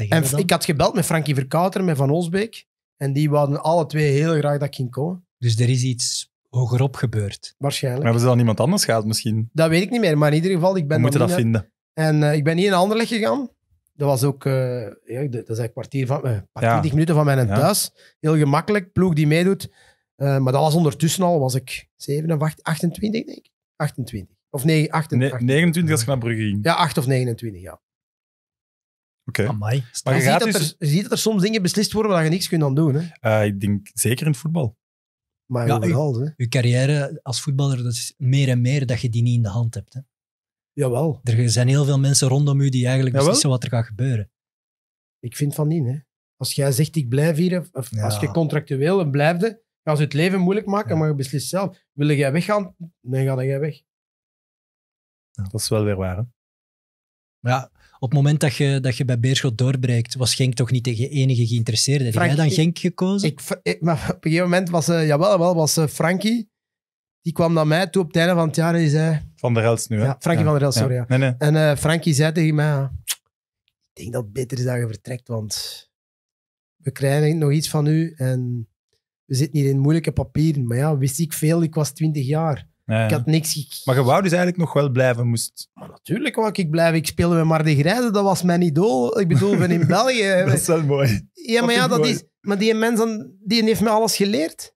En Ik had gebeld met Frankie Verkouter, met Van Osbeek. En die wouden alle twee heel graag dat ik ging komen. Dus er is iets hogerop gebeurd. Waarschijnlijk. Maar hebben ze dan iemand anders gehad misschien? Dat weet ik niet meer, maar in ieder geval... Ik ben We moeten dat vinden. En eh, ik ben niet in Anderlecht gegaan. Dat was ook... Uh, ja, dat is eigenlijk kwartier van... Uh, minuten van mijn ja. thuis. Heel gemakkelijk. Ploeg die meedoet. maar dat was ondertussen al, was ik 27, 28 denk ik. 28. Of nee, 28. 29 als ik naar Brugge ging. Ja, 8 of 29, ja. Oké. Maar je, ziet dat er, ziet er soms dingen beslist worden waar je niks kunt aan doen. Hè? Eh, ik denk zeker in voetbal. Maar ja, je, je carrière als voetballer, dat is meer en meer dat je die niet in de hand hebt. Hè? Jawel. Er zijn heel veel mensen rondom je die eigenlijk beslissen wat er gaat gebeuren. Ik vind van niet, hè. Als jij zegt, ik blijf hier, of als je contractueel blijft, als je het leven moeilijk maken, ja. maar je beslist zelf. Wil jij weggaan? Dan ga dan jij weg. Dat is wel weer waar, hè? Ja, op het moment dat je, dat je bij Beerschot doorbreekt, was Genk toch niet tegen enige geïnteresseerde. Heb jij dan Genk gekozen? Ik, maar op een gegeven moment was, uh, jawel, wel, was uh, Frankie. Die kwam naar mij toe op het einde van het jaar en die zei... Van der Helst nu, hè? Frankie van der Helst, sorry. Ja. En uh, Frankie zei tegen mij, ah, ik denk dat het beter is dat je vertrekt, want we krijgen nog iets van u en we zitten hier in moeilijke papieren. Maar ja, wist ik veel, ik was twintig jaar. Ik had niks... Maar je wou dus eigenlijk nog wel blijven, moest... Maar natuurlijk wou ik blijven. Ik speelde met Mar de Grijze, dat was mijn idool. Ik bedoel, van in België... dat is wel mooi. Ja, maar, ja, dat is, maar die mensen, die heeft me alles geleerd.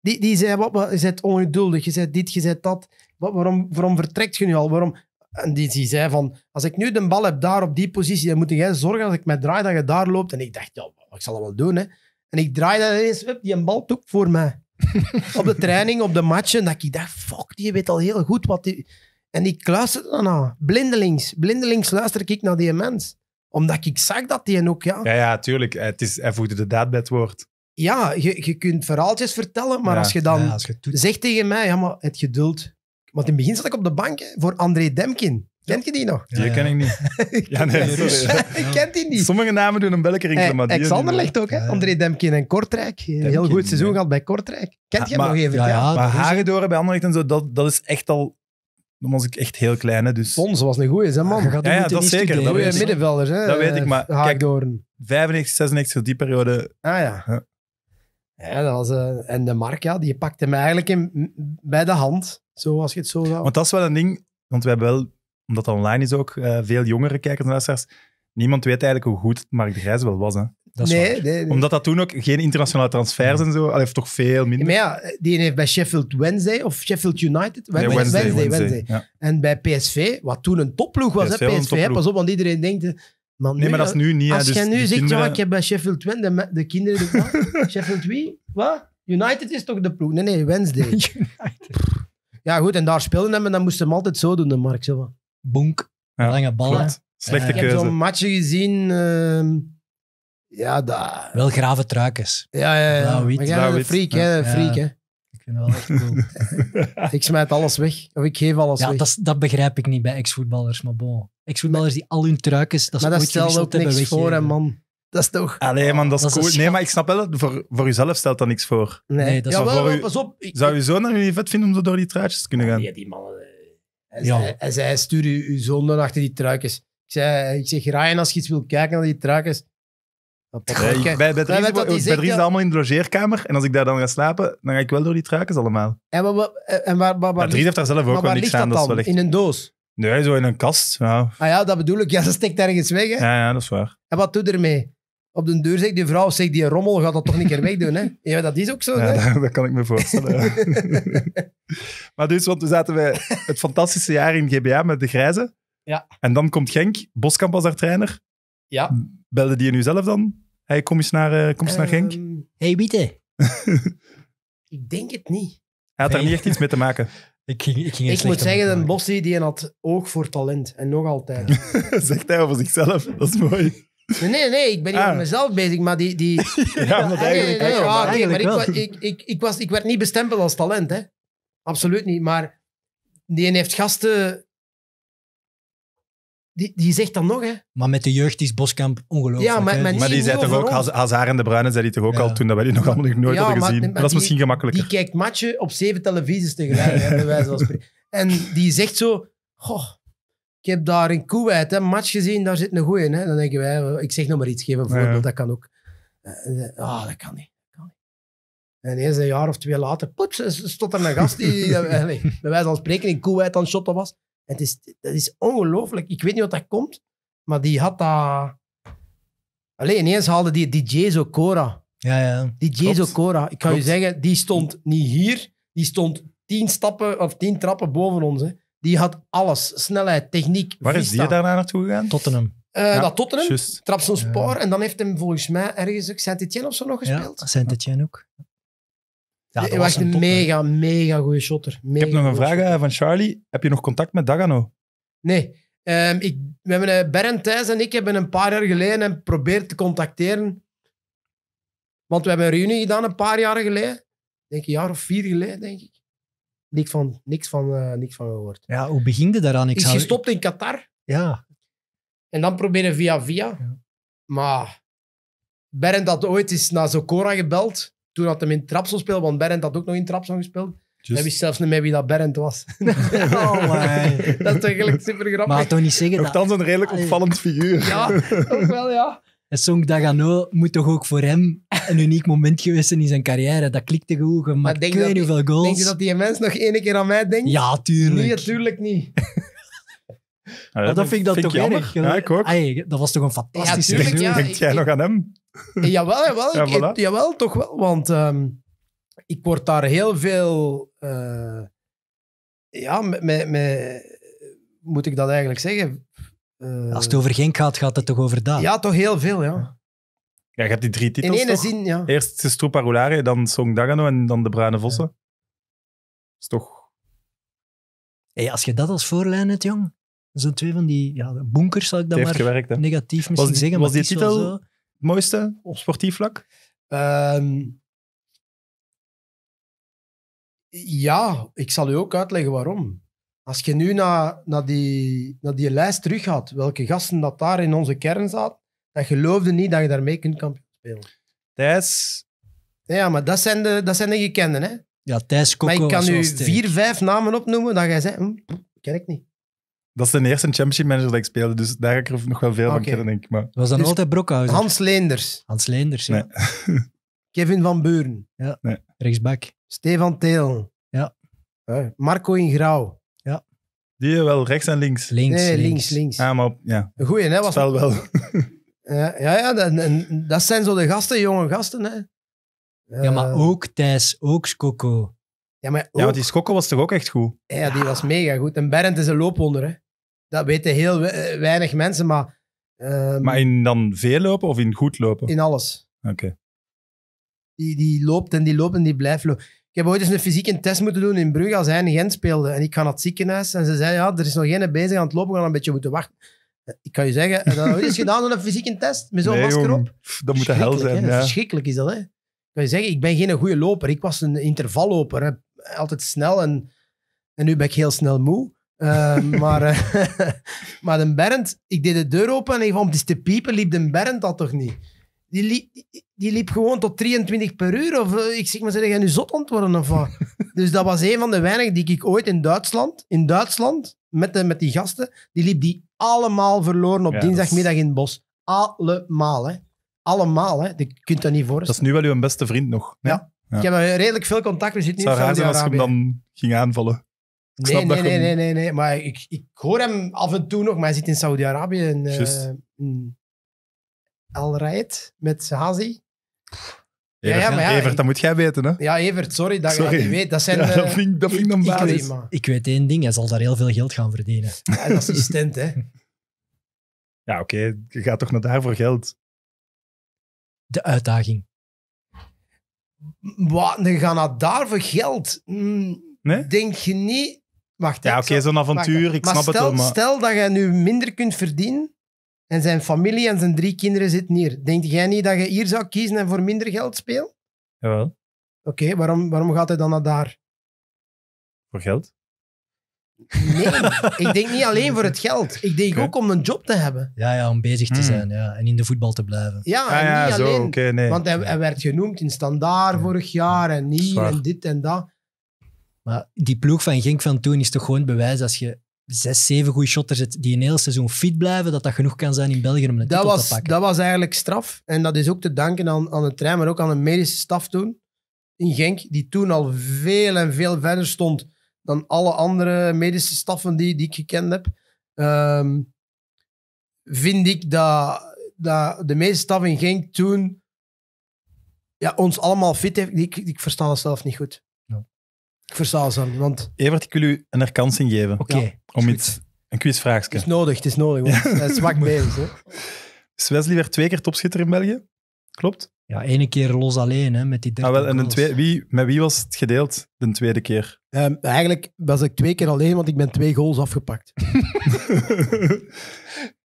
Die, die zei, wat, je bent ongeduldig, je zei dit, je zei dat. Wat, waarom, waarom vertrekt je nu al? Waarom... En die, die zei van, als ik nu de bal heb daar op die positie, dan moet jij zorgen dat ik mij draai dat je daar loopt. En ik dacht, ja, ik zal dat wel doen, hè. En ik draai dat eens, die een bal toe voor mij. op de training, op de matchen. Dat ik dacht, fuck, die weet al heel goed wat die... En ik luisterde daarna, blindelings. Blindelings luister ik naar die mens. Omdat ik zag dat die en ook, ja... Ja, ja, tuurlijk. Het is, hij voegde de daad bij het woord. Ja, je, je kunt verhaaltjes vertellen, maar als je dan zegt tegen mij, ja, maar het geduld... Want in het begin zat ik op de bank voor André Demkin. Kent je die nog? Die ken ik niet. ja, nee, ik ken die niet. Sommige namen doen een belletje rinkelen, maar Alexander ligt ook, hè? André Demkin en Kortrijk. heel goed seizoen gehad bij Kortrijk. Kent ah, je hem nog even? Ja, ja, maar dus- Hagedoren bij Anderlecht en zo, dat, dat is echt al dan was ik echt heel klein. Hè, dus... Pons was een goeie, hè, man. Ja, ja, ja dat is zeker. Dat middenvelders, hè. Dat weet ik, maar eh, Kijk, 95, 96, die periode. Ah ja. ja. dat was, uh, en de Mark, ja, die pakte hem eigenlijk in, bij de hand, zoals je het zo zou... Want dat is wel een ding, want we hebben wel omdat dat online is ook, eh, veel jongere kijkers en luisteraars, niemand weet eigenlijk hoe goed Mark de Grijs wel was. Hè? Dat is nee, Omdat dat toen ook geen internationale transfers en zo, heeft toch veel minder. maar die heeft bij Sheffield Wednesday of Sheffield United. Wednesday, Wednesday, Wednesday, En bij PSV, wat toen een topploeg was, PSV, hè, PSV, pas op, want iedereen denkt. Eh, man, nee, maar dat is nu niet. Als dus nu zegt, kinderen... ik heb bij Sheffield Wednesday de, kinderen. De, Sheffield wie? Wat? United is toch de ploeg? Nee, nee, Wednesday. ja, goed, en daar speelden hem en dan moesten hem altijd zo doen, de Mark. Zo van bonk, lange ballen. Klopt. Slechte keuze. Eh, ik heb zo'n matje gezien... Ehm, ja, daar... Wel grave truikens. Ja, ja, ja. Blauw, Freak, hè. Freak, hè. Ik vind het wel echt cool. ik smijt alles weg. Of ik geef alles ja, weg. Dat, dat begrijp ik niet bij ex-voetballers. Maar bon. Ex-voetballers die al hun truikens... Dat maar dat stelt ook niks voor, hè, man. Dat is toch... Allee, man, dat is cool. nee, maar ik snap wel, voor, voor jezelf stelt dat niks voor. Nee, dat is wel, wel, u, pas op. zou je zo naar je vet vinden om zo door die truitjes te kunnen gaan? Ja, die mannen... Eh, en, ja. zij, en zij stuurde zoon dan achter die truikens. Ik, zei, ik zeg, Ryan, als je iets wil kijken naar die truikens... ik, bij bij Dries is allemaal in de logeerkamer. En als ik daar dan ga slapen, dan ga ik wel door die truikens allemaal. En, maar, en waar, waar, waar, Dries heeft daar zelf ook wel niks aan. Dat is in een doos? Nee, zo in een kast. Ja. Ah ja, dat bedoel ik. Ja, ze steekt ergens weg. Hè? Ja, ja, dat is waar. En wat doe je ermee? op de deur zegt die vrouw, zegt die rommel, gaat dat toch niet keer wegdoen, hè? Ja, dat is ook zo, Dat, kan ik me voorstellen. maar dus, want we zaten wij het fantastische jaar in GBA met de Grijze. Ja. En dan komt Genk, Boskamp was trainer. Ja. Belde die je nu zelf dan? Hij kom eens naar, eh, eens naar Genk. Ehm, hey, Wiete. ik denk het niet. Hij had daar niet echt iets mee te maken. Ik, ging, ik, ging ik moet zeggen, een Bossie die had oog voor talent. En nog altijd. Zegt hij over zichzelf. Dat is mooi. Nee, nee, ik ben niet ah. met mezelf bezig, maar die... die... ja, maar eigenlijk, nee, eigenlijk ik, ik, ik, was, ik werd niet bestempeld als talent, hè. Absoluut niet, maar die heeft gasten... Die, die zegt dan nog, hè. Maar met de jeugd is Boskamp ongelooflijk. Ja, maar, die zei toch ook, Hazard en De Bruyne zei die toch ook al toen, dat wij die nog allemaal nog nooit hadden gezien. dat is misschien gemakkelijker. Die kijkt matchen op zeven televisies tegelijk, En die zegt zo, ik heb daar in Kuwait een match gezien, daar zit een goeie. Hè? Dan denken wij, eh, ik zeg nog maar iets, geef een voorbeeld, dat kan ook. Eh, eh, ah, dat kan niet. En eens een jaar of twee later, plots, stond er een gast die bij wijze van spreken in Kuwait aan het shotten was. het is, dat is ongelooflijk. Ik weet niet wat dat komt, maar die had dat... Alleen ineens haalde die DJ Zokora. Ja, ja. DJ Zokora. Ik kan je zeggen, die stond niet hier. Die stond tien stappen of tien trappen boven ons. Hè. Die had alles. Snelheid, techniek, Waar is die daarna naartoe gegaan? Tottenham. Eh, dat Tottenham, zo'n spoor En dan heeft hem volgens mij ergens ook Saint-Etienne of zo nog gespeeld. Ja, Saint-Etienne ook. Ja, dat was een mega, mega goede shotter. Ik heb nog een vraag eh, van Charlie. Heb je nog contact met Dagano? Nee. Ehm, ik, we hebben, eh, Bernd Thijs en ik hebben een paar jaar geleden hem geprobeerd te contacteren. Want we hebben een reunie gedaan een paar jaar geleden. Ik denk een jaar of vier geleden, denk ik niks van, niks van, eh, niks van gehoord. Ja, hoe begin je daaraan? Ik is zou... gestopt in Qatar. Ja. En dan proberen via via. Maar Berend had ooit eens naar Zocora gebeld. Toen had hem in Trapsel speelde, want Berend had ook nog in Trapsel gespeeld. Just... Heb zelfs niet meer wie dat Berend was. oh Dat is eigenlijk super grappig. Maar toch niet zeggen dat... Nogthans een redelijk opvallend figuur. Ja, ook wel, ja. En Song Dagano moet toch ook voor hem een uniek moment geweest zijn in zijn carrière. Dat klikte goed, maar, maar ik weet niet hoeveel goals. Denk je dat die mens nog één keer aan mij denkt? Ja, tuurlijk. Nee, natuurlijk niet. dat, vind ik dat toch wel. erg. dat was toch een fantastische ja, Denk jij nog aan hem? Jawel, jawel, ja, voilà. ik, toch wel. Want ehm, ik word daar heel veel... Eh, ja, met, met, moet ik dat eigenlijk zeggen? Eh, als het over Genk gaat, gaat het toch over dat? Ja, toch heel veel, ja. Ja, je hebt die drie titels In ene zin, ja. Eerst Stroop Arulare, dan Song Dagano en dan de Bruine Vossen. is toch... Hey, als je dat als voorlijn hebt, jong. Zo'n twee van die ja, bunkers, zal ik dat maar negatief misschien zeggen. Was maar die titel het mooiste op sportief vlak? Ehm, ja, ik zal u ook uitleggen waarom. Als je nu naar, die, naar die lijst teruggaat, welke gasten dat daar in onze kern zaten, dat geloofde niet dat je daarmee kunt kampioen spelen. Thijs. Ja, maar dat zijn de, dat hè? Ja, Thijs Maar ik kan nu vier, vijf namen opnoemen dat jij zegt, hm, ken ik niet. Dat is de eerste championship manager dat ik speelde, dus daar ga ik er nog wel veel van kennen, denk ik. Maar... Was dan dus altijd Brokhuizen? Hans Leenders. Hans Leenders, ja. Kevin van Buren, Ja, nee. rechtsback. Stefan Teel. Ja. Eh, Marco Ingrauw. Die wel rechts en links. Links, links, links. Ah, maar ja. Een goeie, hè? Was... Spel wel. Ja, ja, ja dat, zijn zo de gasten, jonge gasten, hè. Ja, maar eh. ook Thijs, ook Skoko. Ja, maar Ja, want die Skoko was toch ook echt goed? Ja, die was mega goed. En Berend is een loophonder Hè. Dat weten heel eh, weinig mensen, maar, ehm, Maar in dan veel lopen of in goed lopen? in alles. Oké. Die, die loopt en die loopt en die blijft lopen. Ik heb ooit eens een fysieke test moeten doen in Brugge als hij in Gent speelde. En ik ga naar het ziekenhuis en ze zei, ja, er is nog geen bezig aan het lopen, we gaan een beetje moeten wachten. Eh, ik kan je zeggen, dat ooit eens gedaan, een fysieke test, met zo'n masker op. dat moet de hel zijn, hè? Verschrikkelijk is dat, hè. Ik kan je zeggen, ik ben geen goede loper. Ik was een intervalloper, altijd snel en, en nu ben ik heel snel moe. Ehm, maar, uh, maar de Berend, ik deed de deur open en even om te piepen, liep de Berend dat toch niet? Die liep, die liep gewoon tot 23 per uur. Of eh, ik zeg maar, zijn jij nu zot ontworren of wat? dus dat was een van de weinigen die ik ooit in Duitsland, in Duitsland, met, de, met die gasten, die liep die allemaal verloren op dinsdagmiddag in het bos. Allemaal, hè. Allemaal, hè. Je kunt dat niet voorstellen. Dat is nu wel uw beste vriend nog. Ja. ja. Ik heb redelijk veel contact. We zitten niet Zou zijn als je hem dan ging aanvallen? Ik nee, nee, nee, nee, nee, nee, maar ik, ik hoor hem af en toe nog, maar hij zit in Saudi-Arabië in, uh, Al Raid met Hazi. Evert, ja, ja, ja, Evert, dat moet jij weten, hè? Ja, Evert, sorry dat je dat niet weet. Dat, zijn, dat vind, dat vind ik, ik, weet, ik weet één ding, hij zal daar heel veel geld gaan verdienen. Een assistent, hè? Ja, oké, je gaat toch naar daar voor geld? De uitdaging. Wat, je gaat naar daar voor geld? nee? Denk je niet... Wacht, ja, oké, zo'n avontuur, ik snap stel, het wel, maar... stel dat jij nu minder kunt verdienen en zijn familie en zijn drie kinderen zitten hier. Denkt jij niet dat je hier zou kiezen en voor minder geld speel? Jawel. Oké, waarom, waarom gaat hij dan naar daar? Voor geld? Nee, ik denk niet alleen voor het geld. Ik denk ook om een job te hebben. Ja, ja om bezig te hmm. zijn ja. en in de voetbal te blijven. Ja, ah, ja, niet zo, alleen. Want hij, werd genoemd in Standaard vorig jaar en hier en dit en dat. Maar die ploeg van Genk van toen is toch gewoon bewijs als je zes, zeven goede shotters die een heel seizoen fit blijven, dat dat genoeg kan zijn in België om een te pakken. Dat was eigenlijk straf. En dat is ook te danken aan, aan de trein, maar ook aan de medische staf toen in Genk, die toen al veel en veel verder stond dan alle andere medische staffen die, die ik gekend heb. Ehm, vind ik dat, dat de medische staf in Genk toen ja, ons allemaal fit heeft. Ik, ik versta dat zelf niet goed. Ik Want... Evert, ik wil u een herkansing geven. Oké. om iets, een quizvraagje. Het is nodig, het is nodig. Want ja. Hij is zwak bezig. Hè. twee keer topschitter in België? Klopt? Ja, ene keer los alleen, hè, met die ah, wel, en een twee, wie, Met wie was het gedeeld de tweede keer? Ehm, eigenlijk was ik twee keer alleen, want ik ben twee goals afgepakt.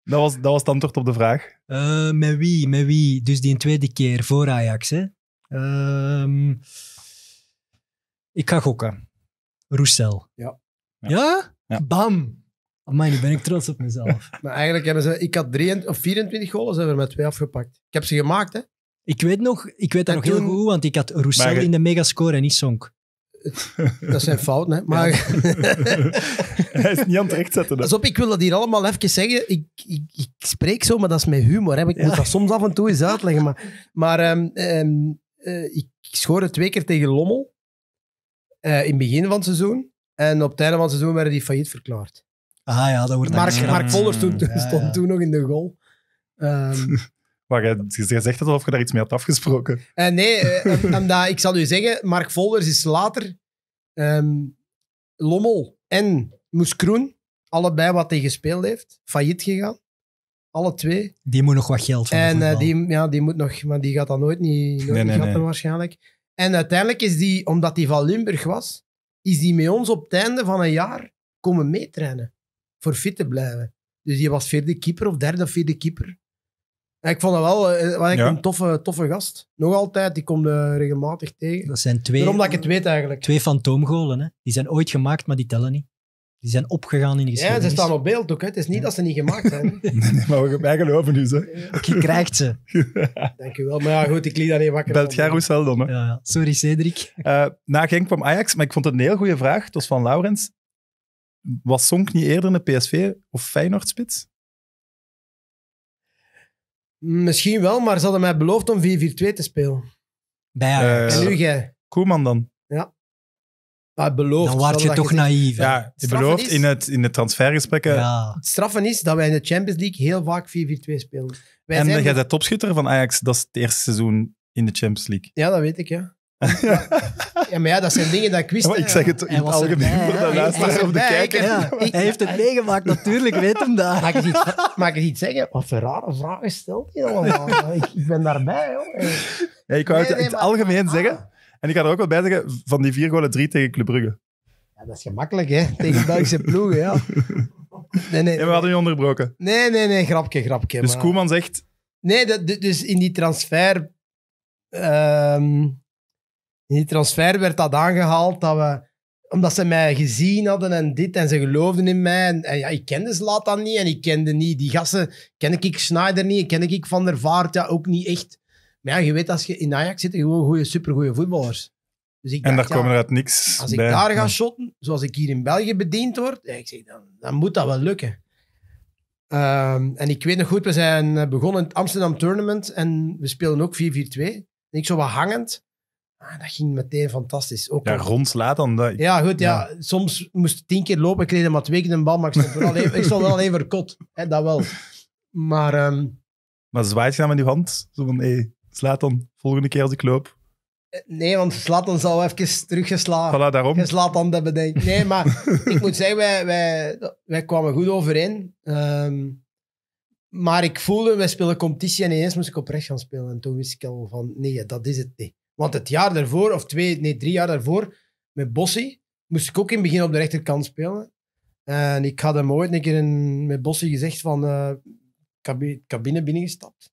dat, was, dat was het antwoord op de vraag. Eh, met wie, met wie? Dus die tweede keer voor Ajax, hè? Ehm, ik ga gokken. Roussel. Ja. Ja? Bam! Amai, nu ben ik trots op mezelf. maar eigenlijk hebben ze... Ik had 23, of 24 goals en we met twee afgepakt. Ik heb ze gemaakt, hè. Ik weet, nog, ik weet dat nog heel goed, want ik had Roussel in de megascore en niet zonk. Dat zijn fouten, hè. Maar... Hij is niet aan het rechtzetten. zetten. op, ik wil dat hier allemaal even zeggen. Ik, ik, ik spreek zo, maar dat is mijn humor. Hè. Ik moet dat soms af en toe eens uitleggen. Maar, maar ehm, ehm, eh, ik schoorde twee keer tegen Lommel. Eh, in het begin van het seizoen. En op het einde van het seizoen werden die failliet verklaard. Ah ja, dat wordt Mark, Mark Vollers mm, stond toen nog in de goal. Um, maar jij, Je zegt dat alsof je daar iets mee had afgesproken? Eh, nee, eh, ik zal u zeggen, Mark Vollers is later ehm, Lommel en Moeskroen, allebei wat hij gespeeld heeft, failliet gegaan. Alle twee. Die moet nog wat geld van En die, ja, die moet nog, maar die gaat dan nooit niet, nee, nee, nee. waarschijnlijk. En uiteindelijk is die, omdat hij van Limburg was, is die met ons op het einde van een jaar komen meetrainen. Voor fit te blijven. Dus die was vierde keeper of derde of vierde keeper. En ik vond dat wel eh, wat een toffe, toffe gast. Nog altijd, die komt eh, regelmatig tegen. Dat zijn twee, Omdat dat ik het weet eigenlijk. Twee fantoomgolen, hè? die zijn ooit gemaakt, maar die tellen niet. Die zijn opgegaan in de geschiedenis. Ja, ze staan op beeld ook. Hè. Het is niet dat ze niet gemaakt zijn. nee, maar we, wij geloven nu, Oké, Je krijgt ze. Dank Maar ja, goed, ik liet daar niet wakker Belt jij Roussel dan, hè? Ja, ja. Sorry, Cedric. Uh, na Genk kwam Ajax, maar ik vond het een heel goede vraag. Het was van Laurens. Was Sonk niet eerder een PSV of Feyenoord-spits? Misschien wel, maar ze hadden mij beloofd om 4-4-2 te spelen. Bij Ajax. Uh, en nu jij. Koeman dan? dan word je toch naïef. Ja, je belooft in, het, in de transfergesprekken. Het straffen is dat wij in de Champions League heel vaak 4-4-2 spelen. Wij en jij bent de... topschutter van Ajax, dat is het eerste seizoen in de Champions League. Ja, dat weet ik, ja. ja, maar ja, dat zijn dingen dat ik wist. Ja, ik zeg het in het algemeen voor de luisteraar of de kijker. hij heeft het meegemaakt, natuurlijk, weet hem dat. Mag ik iets, zeggen? Wat voor rare vragen stelt hij ik ben daarbij, joh. ik wou het in het algemeen ah. zeggen. En ik ga er ook wel bij zeggen, van die vier goalen drie tegen Club Brugge. Ja, dat is gemakkelijk, hè? Tegen Belgische ploegen, ja. Nee, nee, en we hadden je onderbroken. Nee, nee, nee, grapje, grapje. Dus maar... Koeman zegt... Nee, dat, dus in die transfer... Ehm, in die transfer werd dat aangehaald dat we omdat ze mij gezien hadden en dit, en ze geloofden in mij. En, ja, ik kende Zlatan niet en ik kende niet die gasten. Kende ik Schneider niet, kende ik Van der Vaart ja, ook niet echt. Maar ja, je weet, als je in Ajax zit, gewoon goede, supergoeie voetballers. Dus ik en daar ja, komen er uit niks Als ik daar ga shotten, zoals ik hier in België bediend word, ik zeg, dan, dan moet dat wel lukken. Ehm, en ik weet nog goed, we zijn eh, begonnen in het Amsterdam Tournament en we speelden ook 4-4-2. En ik zo wat hangend. Ah, dat ging meteen fantastisch. Ook ja, rondslaat dan. Ja, goed. Ja. Soms moest ik tien keer lopen. Ik kreeg maar twee keer een bal, maar ik stond, wel even, ik dat wel. Maar... Ehm, maar zwaait je dan met je hand? Zo van, hé... Slaat dan volgende keer als ik loop. Eh, nee, want dan zal even teruggeslagen. Voilà, daarom. dan dat bedenkt. Nee, maar ik moet zeggen, wij, wij, wij kwamen goed overeen. Ehm, maar ik voelde, wij spelen competitie en ineens moest ik oprecht gaan spelen. En toen wist ik al van, nee, dat is het niet. Want het jaar daarvoor, of twee, nee, drie jaar daarvoor, met Bossi, moest ik ook in het begin op de rechterkant spelen. En ik had hem ooit een keer met Bossi gezegd van, uh, eh, cabine binnengestapt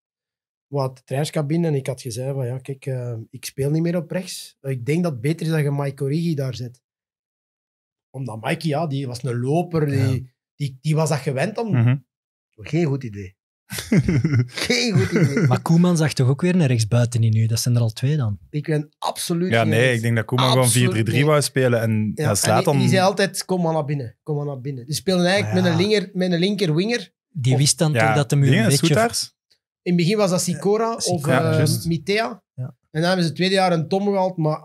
wat trainerscabine en ik had gezegd van ja, kijk, eh, ik speel niet meer op rechts. Eh, ik denk dat het beter is dat je Mike Origi daar zet. Omdat Mikey, ja, die was een loper, die, die, die, was dat gewend om. Mhm. Geen goed idee. geen goed idee. Maar Koeman zag toch ook weer naar rechts in nu? Dat zijn er al twee dan. Ik ben absoluut Ja, nee, ik denk dat Koeman gewoon 4-3-3 wou spelen. En ja, dat slaat die, dan... die zei altijd, kom maar naar binnen, kom maar naar binnen. Die speelde eigenlijk met, een linker, met een linker winger. Die oh. wist dan toch dat de muur een beetje... In het begin was dat Sicora of eh, Mitea. Ja. En dan hebben ze het tweede jaar een Tom gehaald, maar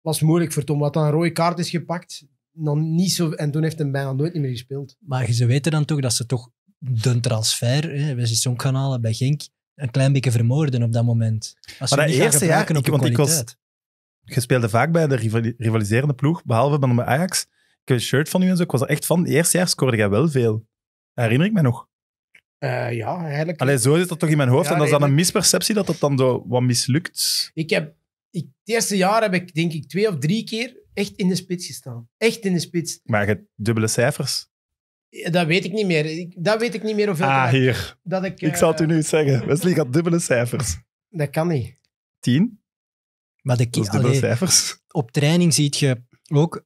was moeilijk voor Tom. Wat dan een rode kaart is gepakt, nog niet zo, en toen heeft hij bijna nooit meer gespeeld. Maar ze weten dan toch dat ze toch de transfer, hè, zijn zijn gaan halen, bij Genk, een klein beetje vermoorden op dat moment. Als maar dat eerste jaar, ik, want ik was, je speelde vaak bij de rivaliserende ploeg, behalve bij Ajax. Ik heb een shirt van u en zo, ik was er echt van. Het eerste jaar scoorde jij wel veel. Herinner ik me nog. Uh, ja, eigenlijk. zo zit dat toch in mijn hoofd. en dat is dan een misperceptie dat dat dan zo wat mislukt. Ik heb, ik, het eerste jaar heb ik denk ik twee of drie keer echt in de spits gestaan. Echt in de spits. Maar je dubbele cijfers? Eh, dat weet ik niet meer. Ik, dat weet ik niet meer hoeveel. Ah, hier. ik, zal het u eh, nu zeggen. Wesley gaat dubbele cijfers. Dat kan niet. Tien? Maar de, dat is dubbele cijfers. Op training ziet je ook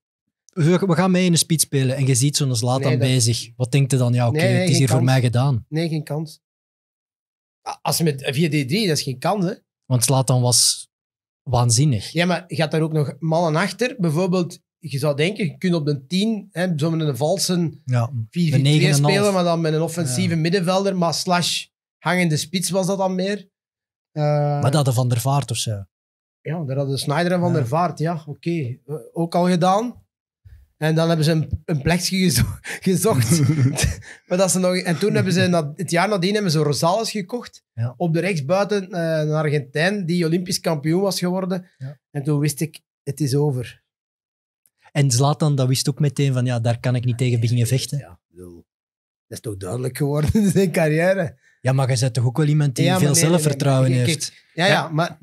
we, gaan mee in een spits spelen en je ziet zo'n slaat nee, bezig. Wat denkt je dan? Ja, oké, het is hier voor mij gedaan. Nee, geen kans. Als je met 4D3, dat is geen kans, hè? Want Slatan was waanzinnig. Ja, maar gaat daar ook nog mannen achter? Bijvoorbeeld, je zou denken, je kunt op de 10, hè, zo met een valse ja, 4 spelen, maar dan met een offensieve middenvelder, maar slash hangende spits was dat dan meer. Eh, maar dat hadden Van der Vaart of zo. Ja, daar hadden Snyder en Van der Vaart, ja, oké. Eh, ook al gedaan. En dan hebben ze een, een plekje gezocht. maar dat ze nog, en toen hebben ze het jaar nadien hebben ze Rosales gekocht. Op de rechtsbuiten, uh, een Argentijn die Olympisch kampioen was geworden. Ja. En toen wist ik, het is over. En Zlatan, dat wist ook meteen van, ja, daar kan ik niet tegen beginnen vechten. Ja, dat is toch duidelijk geworden in zijn carrière. Ja, maar je bent toch ook wel iemand die veel zelfvertrouwen heeft. ja, ja, maar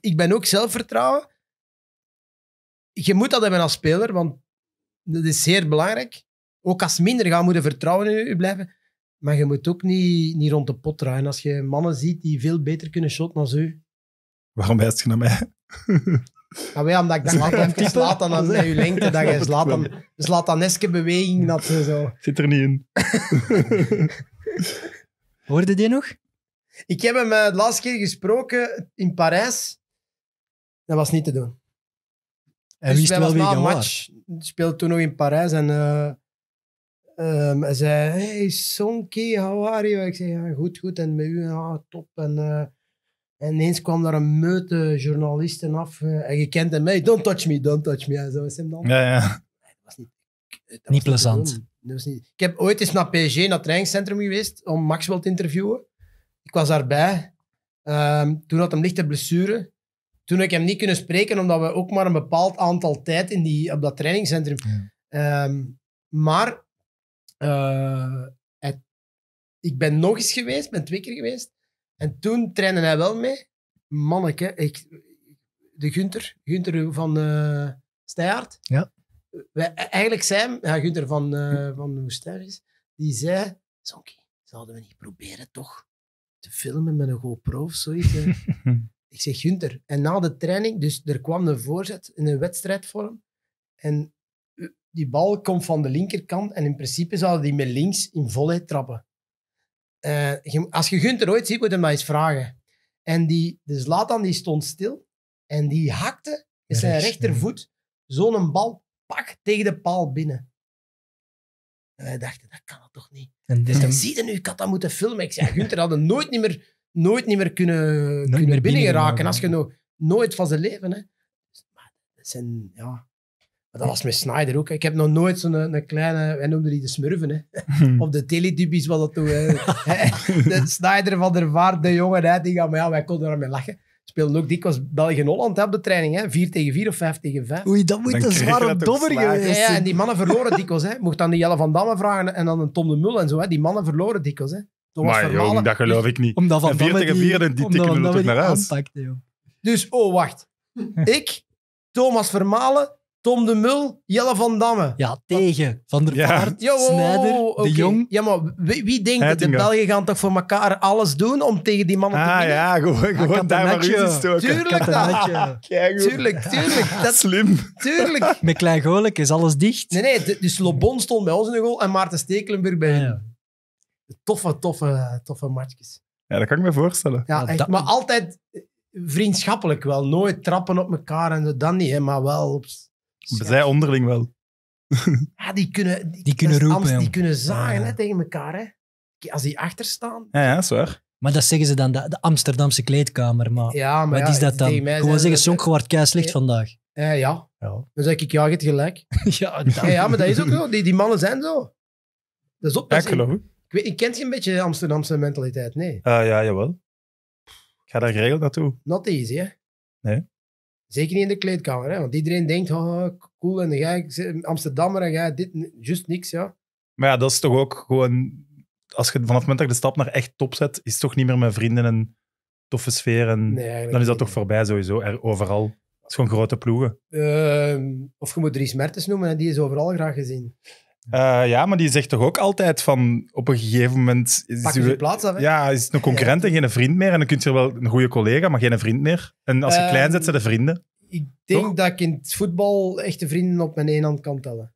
ik ben ook zelfvertrouwen. Je moet dat hebben als speler, want dat is zeer belangrijk. Ook als minder gaan moeten vertrouwen in je blijven. Maar je moet ook niet, niet rond de pot draaien. Als je mannen ziet die veel beter kunnen shoten dan u. Waarom wijst je naar mij? Ah, wij, omdat ik dacht, altijd even slaat dan aan je lengte, dat je slaat dan, slaat dan eske beweging. Dat zo. Zit er niet in. Hoorde die nog? Ik heb hem eh, de laatste keer gesproken in Parijs. Dat was niet te doen. En dus wist wel wie was een match speelde toen nog in Parijs en eh, ehm, hij zei, hey Sonky, how are you? Ik zei, ja, goed, goed. En met u, ja, top. En, eh, en ineens kwam daar een meute journalisten af eh, en je hem mij, don't touch me, don't touch me. zo is hem dan. Ja, ja. dat was niet, niet plezant. ik heb ooit eens naar PSG, naar het trainingscentrum geweest, om Maxwell te interviewen. Ik was daarbij. Um, toen had hem lichte blessure toen heb ik hem niet kunnen spreken, omdat we ook maar een bepaald aantal tijd in die, op dat trainingscentrum. Ehm, maar eh, ik ben nog eens geweest, ben twee keer geweest. En toen trainde hij wel mee. Manneke, ik, de Gunter, Gunter van uh, Ja. eigenlijk zei ja, Gunter van, uh, van is, die zei, Zonkie, zouden we niet proberen toch te filmen met een GoPro of zoiets? Ik zeg Gunther. En na de training, dus er kwam een voorzet in een wedstrijdvorm. En eh, die bal komt van de linkerkant. En in principe zouden die met links in volle trappen. Eh, als je Gunther ooit ziet, moet je hem maar eens vragen. En die, dus Latan die stond stil. En die hakte met zijn rechtervoet zo'n bal pak tegen de paal binnen. En wij dachten, dat kan dat toch niet. En dus zie je nu, ik had dat moeten filmen. Ik zei, Gunther had nooit niet meer nooit niet meer kunnen, nooit kunnen meer binnen Als je nou, nooit van ze leven. Hè. dat, zijn, ja. dat was met Snyder ook. Ik heb nog nooit zo'n eh, een kleine, wij noemden die de smurven. Hè. Hmm. of de teledubbies was dat toen. de Snyder van der Vaart, de jongen, hè, die gaan, maar ja, wij konden daarmee lachen speelden ook dikwijls België-Holland op de training. Hè? 4 tegen 4 of 5 tegen 5. Oei, dat moet een zware dobber geweest zijn. Ja, en die mannen verloren dikwijls. Hè? Mocht dan die Jelle van Damme vragen en dan een Tom de Mul en zo. Hè? Die mannen verloren dikwijls. Hè? Dat maar vermalen. jong, dat dus geloof ik niet. Omdat van en 4 tegen 4, die, die tikken er toch naar uit. dus, oh, wacht. ik, Thomas Vermalen, Tom de Mul, Jelle van Damme. Ja, tegen. Van der Vaart, ja. Snijder, De Jong. Ja, maar wie, denkt dat de Belgen gaan toch voor elkaar alles doen om tegen die mannen te ah, winnen? ja, gewoon, gewoon daar maar in stoken. Tuurlijk, dat. Ah, tuurlijk, tuurlijk. Ah, dat, Slim. Tuurlijk. Met Klein golik is alles dicht. Nee, nee, dus Lobon stond bij ons in de goal en Maarten Stekelenburg bij hen toffe, toffe, toffe matchjes. Ja, dat kan ik me voorstellen. Ja, maar altijd eh, vriendschappelijk wel. Nooit trappen op elkaar en dan niet, hè, maar wel op... Zij onderling wel. Ja, die kunnen, die, die kunnen roepen. die kunnen zagen hè, tegen elkaar. Hè. Als die achter staan. Ja, ja, dat Maar dat zeggen ze dan, de, Amsterdamse kleedkamer. Maar, ja, maar wat is dat dan? Gewoon zeggen, Sonk wordt kei slecht vandaag. ja. ja. Dan zeg ik, ja, het hebt gelijk. ja, ja, maar dat is ook zo. Die, die mannen zijn zo. Dat is op. Ja, ik geloof ik weet, ik kent geen beetje Amsterdamse mentaliteit, nee. Ah ja, jawel. Ik ga daar geregeld naartoe. Not easy, hè? Nee. Zeker niet in de kleedkamer, hè? want iedereen denkt, oh, oh cool, en dan ga ik Amsterdammer en ga dit, juist niks, ja. Maar ja, dat is toch ook gewoon, als je vanaf het moment dat je de stap naar echt top zet, is het toch niet meer met vrienden en toffe sfeer. En dan is dat toch voorbij sowieso, er, overal. Het is gewoon grote ploegen. Ehm, of je moet drie Mertens noemen, die is overal graag gezien. Eh, ja, maar die zegt toch ook altijd van op een gegeven moment... Is Ja, is het een concurrent en geen vriend meer. En dan kun je wel een goede collega, maar geen vriend meer. En als je klein ehm, zet, zijn de vrienden. Ik denk dat ik in het voetbal echte vrienden op mijn één hand kan tellen.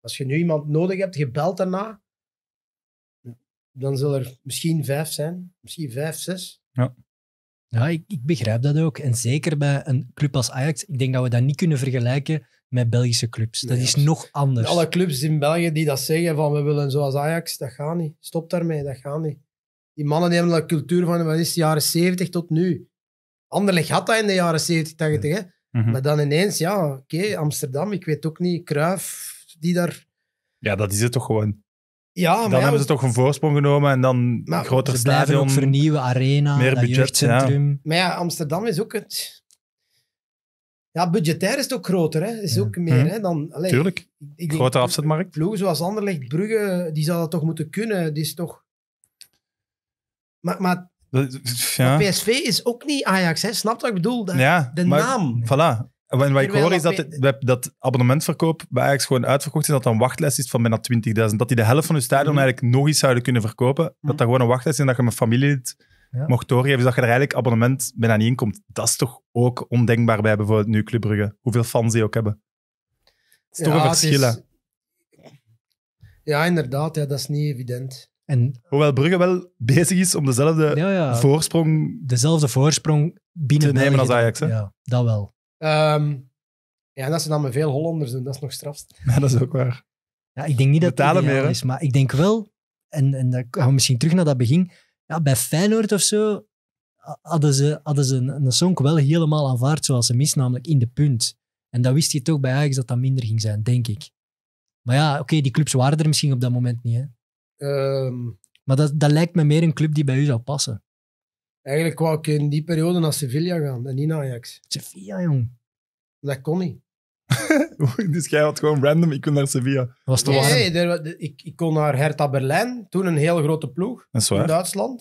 Als je nu iemand nodig hebt, je belt daarna, dan zullen er misschien vijf zijn. Misschien vijf, zes. Ja. ik, ik begrijp dat ook. En zeker bij een club als Ajax, ik denk dat we dat niet kunnen vergelijken met Belgische clubs. Dat is nog anders. Alle clubs in België die dat zeggen van we willen zoals Ajax, dat gaat niet. Stop daarmee, dat gaat niet. Die mannen die hebben dat cultuur van wat is de jaren 70 tot nu. Anderlecht had dat in de jaren 70, 80. Hè? Mhm. Maar dan ineens, ja, oké, Amsterdam, ik weet ook niet, Kruif, die daar... Ja, dat is het toch gewoon. Ja, maar dan hebben ze toch een voorsprong genomen en dan maar, groter ze stadion. vernieuwen, arena, meer budgetcentrum. Maar ja, Amsterdam is ook het ja, budgetair is toch groter. Hè. Is ook meer mhm. hè, dan... Allee, Tuurlijk. Ik, Grote afzetmarkt. Ploegen zoals Anderlecht, Brugge, die zou dat toch moeten kunnen. Die is toch... Maar, maar, ja. PSV is ook niet Ajax, hè. Snap wat ik bedoel? ja, de maar, naam. Voilà. En wat ik hoor is dat, dat abonnementverkoop bij Ajax gewoon uitverkocht is, dat dat een wachtlijst is van bijna 20.000. Dat die de helft van hun stadion mhm. eigenlijk nog eens zouden kunnen verkopen. Mm. Dat mhm. daar gewoon een wachtlijst is en dat je met familie ja. mocht doorgeven, dat je er eigenlijk abonnement bijna niet in komt. Dat is toch ook ondenkbaar bij bijvoorbeeld nu Club Brugge. Hoeveel fans die ook hebben. Het is toch een verschil, Ja, inderdaad. Ja, dat is niet evident. En, Hoewel Brugge wel bezig is om dezelfde voorsprong... Dezelfde voorsprong binnen te nemen als Ajax, Ja, dat wel. Ehm, ja, en dat ze dan met veel Hollanders doen, dat is nog strafst. Ja, dat is ook waar. Ja, ik denk niet dat het meer, is, maar ik denk wel, en, en dan gaan we misschien terug naar dat begin, ja, bij Feyenoord of zo hadden ze, hadden ze een, een song wel helemaal aanvaard zoals ze mis, namelijk in de punt. En dat wist je toch bij Ajax dat dat minder ging zijn, denk ik. Maar ja, oké, die clubs waren er misschien op dat moment niet. Hè? Ehm, maar dat, dat lijkt me meer een club die bij u zou passen. Eigenlijk wou ik in die periode naar Sevilla gaan en niet naar Ajax. Sevilla, jong. Dat kon niet. dus jij had gewoon random, ik kon naar Sevilla. Was te nee, ik, ik, kon naar Hertha Berlijn, toen een hele grote ploeg in Duitsland.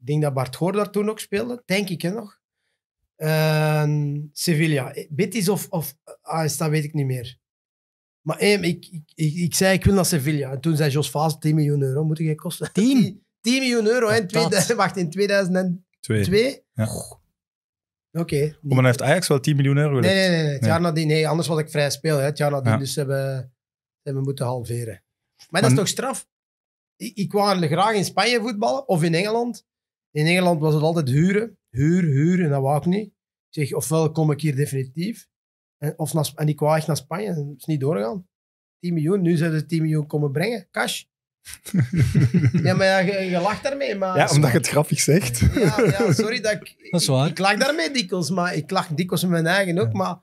Ik denk dat Bart Goor daar toen ook speelde, denk ik nog. Sevilla, Betis of, of AS, ah, dat weet ik niet meer. Maar hey, eh, ik, ik, ik, zei, ik wil naar Sevilla. En toen zei Jos Vaas, 10 miljoen euro moet ik kosten. 10? miljoen euro, en wacht, in 2002. Oké. Okay, maar dan heeft Ajax wel 10 miljoen euro Nee, nee, nee. Het nee, anders was ik vrij speel. Hè. Het jaar dus hebben we moeten halveren. Maar, dat is toch straf? Ik, ik wou graag in Spanje voetballen of in Engeland. In Engeland was het altijd huren. Huur, huren, dat wou ik niet. Ik zeg, ofwel kom ik hier definitief, en, of naar, en ik wou echt naar Spanje. Dat is niet doorgegaan. 10 miljoen, nu zouden ze 10 miljoen komen brengen. Cash. Ja, maar je, lacht daarmee, maar... Ja, omdat je het grappig zegt. Ja, ja sorry dat ik... Ik, lach daarmee dikwijls, maar ik lach dikwijls in mijn eigen ook, maar...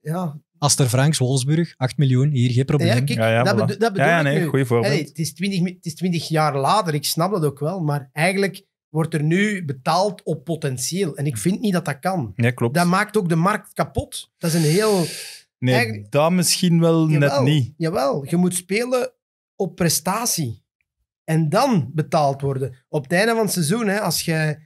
Ja. Aster Franks, Wolfsburg, 8 miljoen, hier, geen probleem. Ja, ja, dat, dat, bedoel ja, Goeie voorbeeld. Hey, het, is 20, het is 20 jaar later, ik snap dat ook wel, maar eigenlijk wordt er nu betaald op potentieel. En ik vind niet dat dat kan. Dat maakt ook de markt kapot. Dat is een heel... Nee, eigenlijk... dat misschien wel net niet. Jawel, je moet spelen op prestatie. En dan betaald worden. Op het einde van het seizoen, hè, als je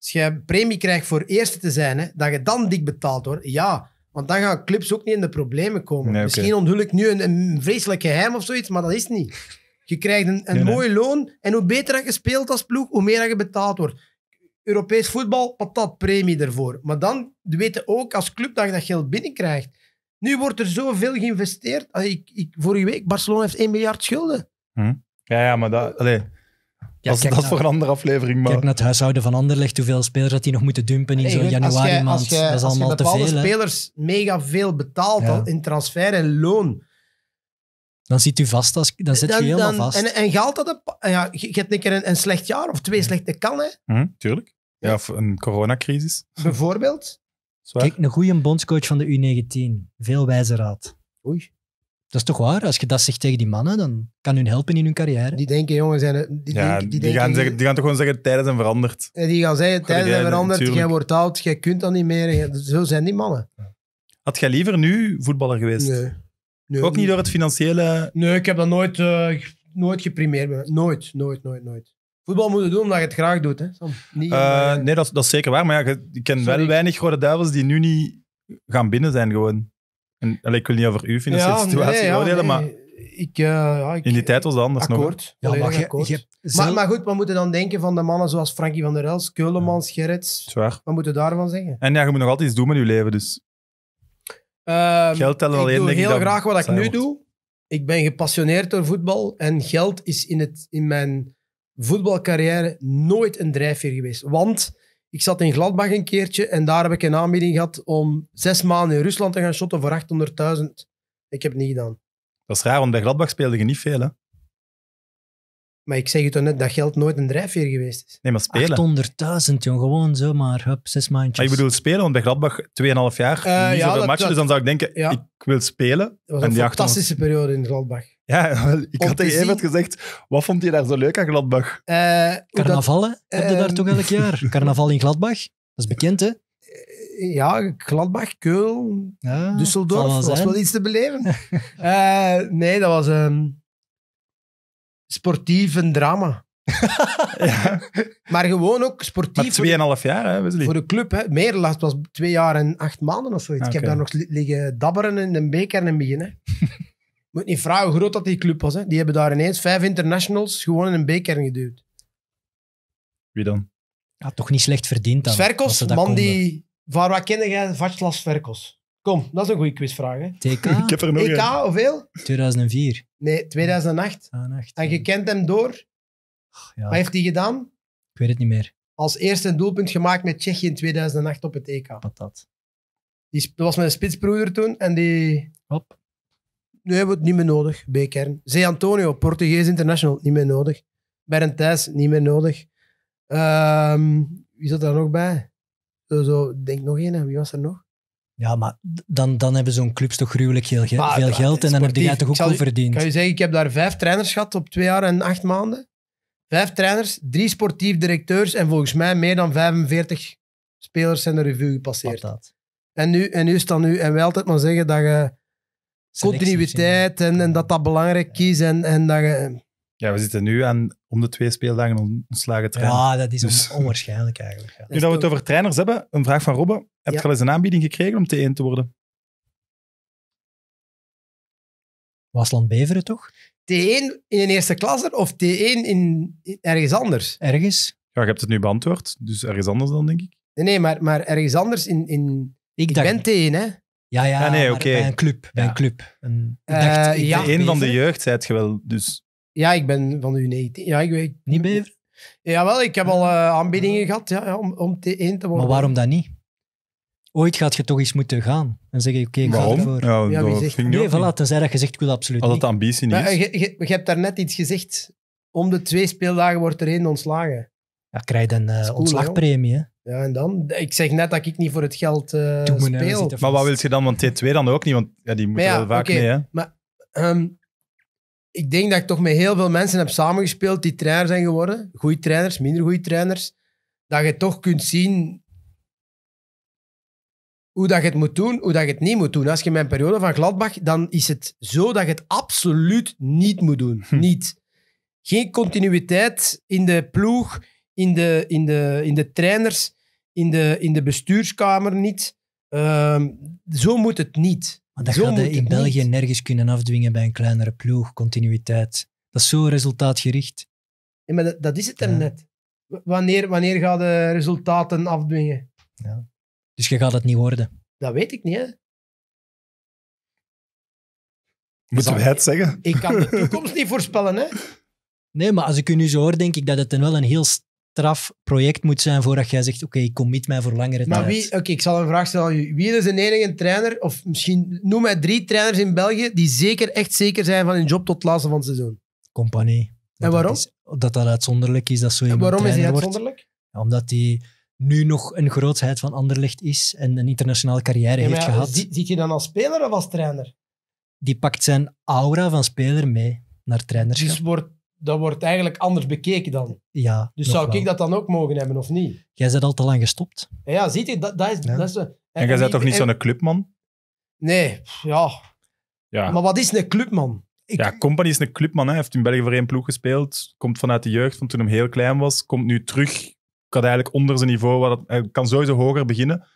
als premie krijgt voor eerste te zijn, hè, dat je dan dik betaald wordt. Ja, want dan gaan clubs ook niet in de problemen komen. Misschien onthul ik nu een, een, vreselijk geheim of zoiets, maar dat is niet. Je krijgt een, een mooi loon en hoe beter je speelt als ploeg, hoe meer dat je betaald wordt. Europees voetbal, patat, premie ervoor. Maar dan weten ook als club dat je dat geld binnenkrijgt. Nu wordt er zoveel geïnvesteerd. ik, ik, vorige week, Barcelona heeft 1 miljard schulden. Hm. Ja, ja, maar dat... dat, is, voor een andere aflevering. Maar... Kijk naar het huishouden van Anderlecht, hoeveel spelers dat hij nog moeten dumpen in zo'n januari maand. dat is allemaal te veel. Als je spelers mega veel betaalt in transfer en loon. Dan zit u vast, als, dan zit je helemaal dan, vast. En, en geldt dat... Een, ah ja, je, hebt een keer een, een, slecht jaar of twee slechte kan, hè? Hm, tuurlijk. Ja, of een coronacrisis. Bijvoorbeeld. Kijk, een goede bondscoach van de U19. Veel wijze raad. Oei. Dat is toch waar? Als je dat zegt tegen die mannen, dan kan hun helpen in hun carrière. Die denken, jongens, zijn, die, die, gaan, zeggen, die gaan toch gewoon zeggen, tijden zijn veranderd. Eh, die gaan zeggen, tijden zijn veranderd, jij wordt oud, jij kunt dat niet meer. Zo zijn die mannen. Had jij liever nu voetballer geweest? Nee. nee Ook niet door het financiële... Nee, ik heb dat nooit, eh, nooit geprimeerd. Nooit, nooit, nooit, nooit voetbal moeten doen omdat je het graag doet. Hè? Eh, eh, nee, dat, dat is zeker waar. Maar ja, ik ken wel weinig Rode Duivels die nu niet gaan binnen zijn gewoon. En, ik wil niet over uw financiële ja, situatie nee, oordelen, ja, nee. maar... Ik, eh, ja, ik, in die tijd was dat anders nog. Ja, maar, maar, goed, we moeten dan denken van de mannen zoals Frankie van der Els, Keulemans, Gerrits. Zwaar. Wat moeten we daarvan zeggen? En ja, je moet nog altijd iets doen met je leven, dus... Ehm, geld tellen alleen, ik doe heel graag wat ik nu doe. Ik ben gepassioneerd door voetbal en geld is in, het, in mijn voetbalcarrière nooit een drijfveer geweest. Want ik zat in Gladbach een keertje en daar heb ik een aanbieding gehad om zes maanden in Rusland te gaan shotten voor 800.000. Ik heb het niet gedaan. Dat is raar, want bij Gladbach speelde je niet veel, hè? Maar ik zeg je toch net dat geld nooit een drijfveer geweest is. Nee, maar spelen. 800.000, jong. Gewoon zomaar, hup, zes maandjes. Maar ik bedoel spelen, want bij Gladbach 2,5 jaar, uh, niet ja, zoveel dat, matchen. dus dan zou ik denken, ik wil spelen. Dat was een fantastische periode in Gladbach. Ja, ik had tegen even gezegd, wat vond je daar zo leuk aan Gladbach? Uh, eh, Carnavallen heb je daar ehm, toch elk jaar? Carnaval in Gladbach? Dat is bekend, hè? Eh, ja, Gladbach, Keul, ja, Düsseldorf. Dat was wel iets te beleven. Eh, nee, dat was een sportief een drama. ja. Maar gewoon ook sportief. Maar Tweeënhalf jaar, hè, Voor de club, hè, meer last was twee jaar en acht maanden of zoiets. Ik heb daar nog liggen dabberen in de beker en een begin. Hè moet niet vragen hoe groot dat die club was. Hè. Die hebben daar ineens vijf internationals gewoon in een B-kern geduwd. Wie dan? Ja, toch niet slecht verdiend dan. Sverkos, man die... Van wat kende jij Vaclav Sverkos? Kom, dat is een goede quizvraag. Hè. TK? Ik heb er nog EK, een. hoeveel? 2004. Nee, 2008. Ah, en je kent hem door. Ja, wat heeft hij gedaan? Ik weet het niet meer. Als eerste een doelpunt gemaakt met Tsjechië in 2008 op het EK. dat? Die, dat was mijn spitsbroeder toen en die... Hop. Nu hebben we het niet meer nodig, B-kern. Zee Antonio, Portugees international, niet meer nodig. Bernd Thijs, niet meer nodig. Ehm, wie zat daar nog bij? Zo, denk nog één. Wie was er nog? Ja, maar dan, dan hebben zo'n club toch gruwelijk heel veel geld en dan heb het toch ook al verdiend. Kan je zeggen, ik heb daar vijf trainers gehad op twee jaar en acht maanden. Vijf trainers, drie sportief directeurs en volgens mij meer dan 45 spelers zijn de revue gepasseerd. En nu, en nu staat nu, en wij altijd maar zeggen dat je continuïteit en, dat dat belangrijk is. En, en dat je... Ja, we zitten nu aan om de twee speeldagen ontslagen trainer. Ja, dat is dus- onwaarschijnlijk eigenlijk. Nu dat we het over trainers hebben, een vraag van Robbe. Heb je al eens een aanbieding gekregen om T1 te worden? Wasland Beveren toch? T1 in een eerste klasse of T1 in, ergens anders? Ergens. Ja, je hebt het nu beantwoord, dus ergens anders dan, denk ik. Nee, nee maar, maar ergens anders in... in ik ben T1, hè. Ja, ja, bij een club. Bij een club. Een, eh, dacht, een van de jeugd zijt je wel, dus... Ja, ik ben van u 19. Ja, ik weet... Niet Ja, Jawel, ik heb al eh, aanbiedingen gehad ja, om, om t één te worden. Maar waarom dan niet? Ooit gaat je toch eens moeten gaan en zeggen, oké, ik ga ervoor. Ja, ja wie zegt... Nee, voilà, tenzij dat je zegt, ik wil absoluut Als het niet. ambitie niet eh, je, je, je, hebt daarnet iets gezegd. Om de twee speeldagen wordt er één ontslagen. Ja, krijg je een ontslagpremie, hè? Ja, en dan? Ik zeg net dat ik niet voor het geld eh, nou, speel. Maar wat wil je dan? Want T2 dan ook niet, want ja, die moet ja, wel vaak mee. Hè? Maar ehm, ik denk dat ik toch met heel veel mensen heb samengespeeld die trainer zijn geworden. Goede trainers, minder goede trainers. Dat je toch kunt zien hoe dat je het moet doen, hoe dat je het niet moet doen. Als je mijn periode van Gladbach, dan is het zo dat je het absoluut niet moet doen. Hm. Niet. Geen continuïteit in de ploeg, in de, in de, in de trainers in de, in de bestuurskamer niet. Ehm, zo moet het niet. Maar dat gaat je in België nergens kunnen afdwingen bij een kleinere ploeg, continuïteit. Dat is zo resultaatgericht. Ja, maar dat, is het er net. Wanneer, wanneer ga de resultaten afdwingen? Ja. Dus je gaat dat niet worden? Dat weet ik niet, hè. Moeten we het zeggen? Ik, kan de toekomst niet voorspellen, hè. Nee, maar als ik u nu zo hoor, denk ik dat het dan wel een heel project moet zijn voordat jij zegt, oké, ik commit mij voor langere tijd. Maar wie, oké, ik zal een vraag stellen aan u. Wie is een enige trainer, of misschien noem mij drie trainers in België, die zeker, echt zeker zijn van hun job tot het laatste van het seizoen? Compagnie. En waarom? Dat, dat, dat uitzonderlijk is, dat zo iemand En waarom is hij uitzonderlijk? omdat hij nu nog een grootheid van Anderlecht is en een internationale carrière heeft ja, gehad. Ziet je dan als speler of als trainer? Die pakt zijn aura van speler mee naar dus trainerschap. Dus wordt dat wordt eigenlijk anders bekeken dan. Ja, dus zou ik dat dan ook mogen hebben of niet? Jij bent al te lang gestopt. Ja, ziet je, dat, dat is... Dat is eh, en, jij bent toch niet zo'n clubman? Nee, ja. ja. Maar wat is een clubman? Ik... Ja, Company is een clubman. Hij heeft in België voor één ploeg gespeeld. Komt vanuit de jeugd, van toen hij heel klein was. Komt nu terug. Kan eigenlijk onder zijn niveau. Wat kan sowieso hoger beginnen.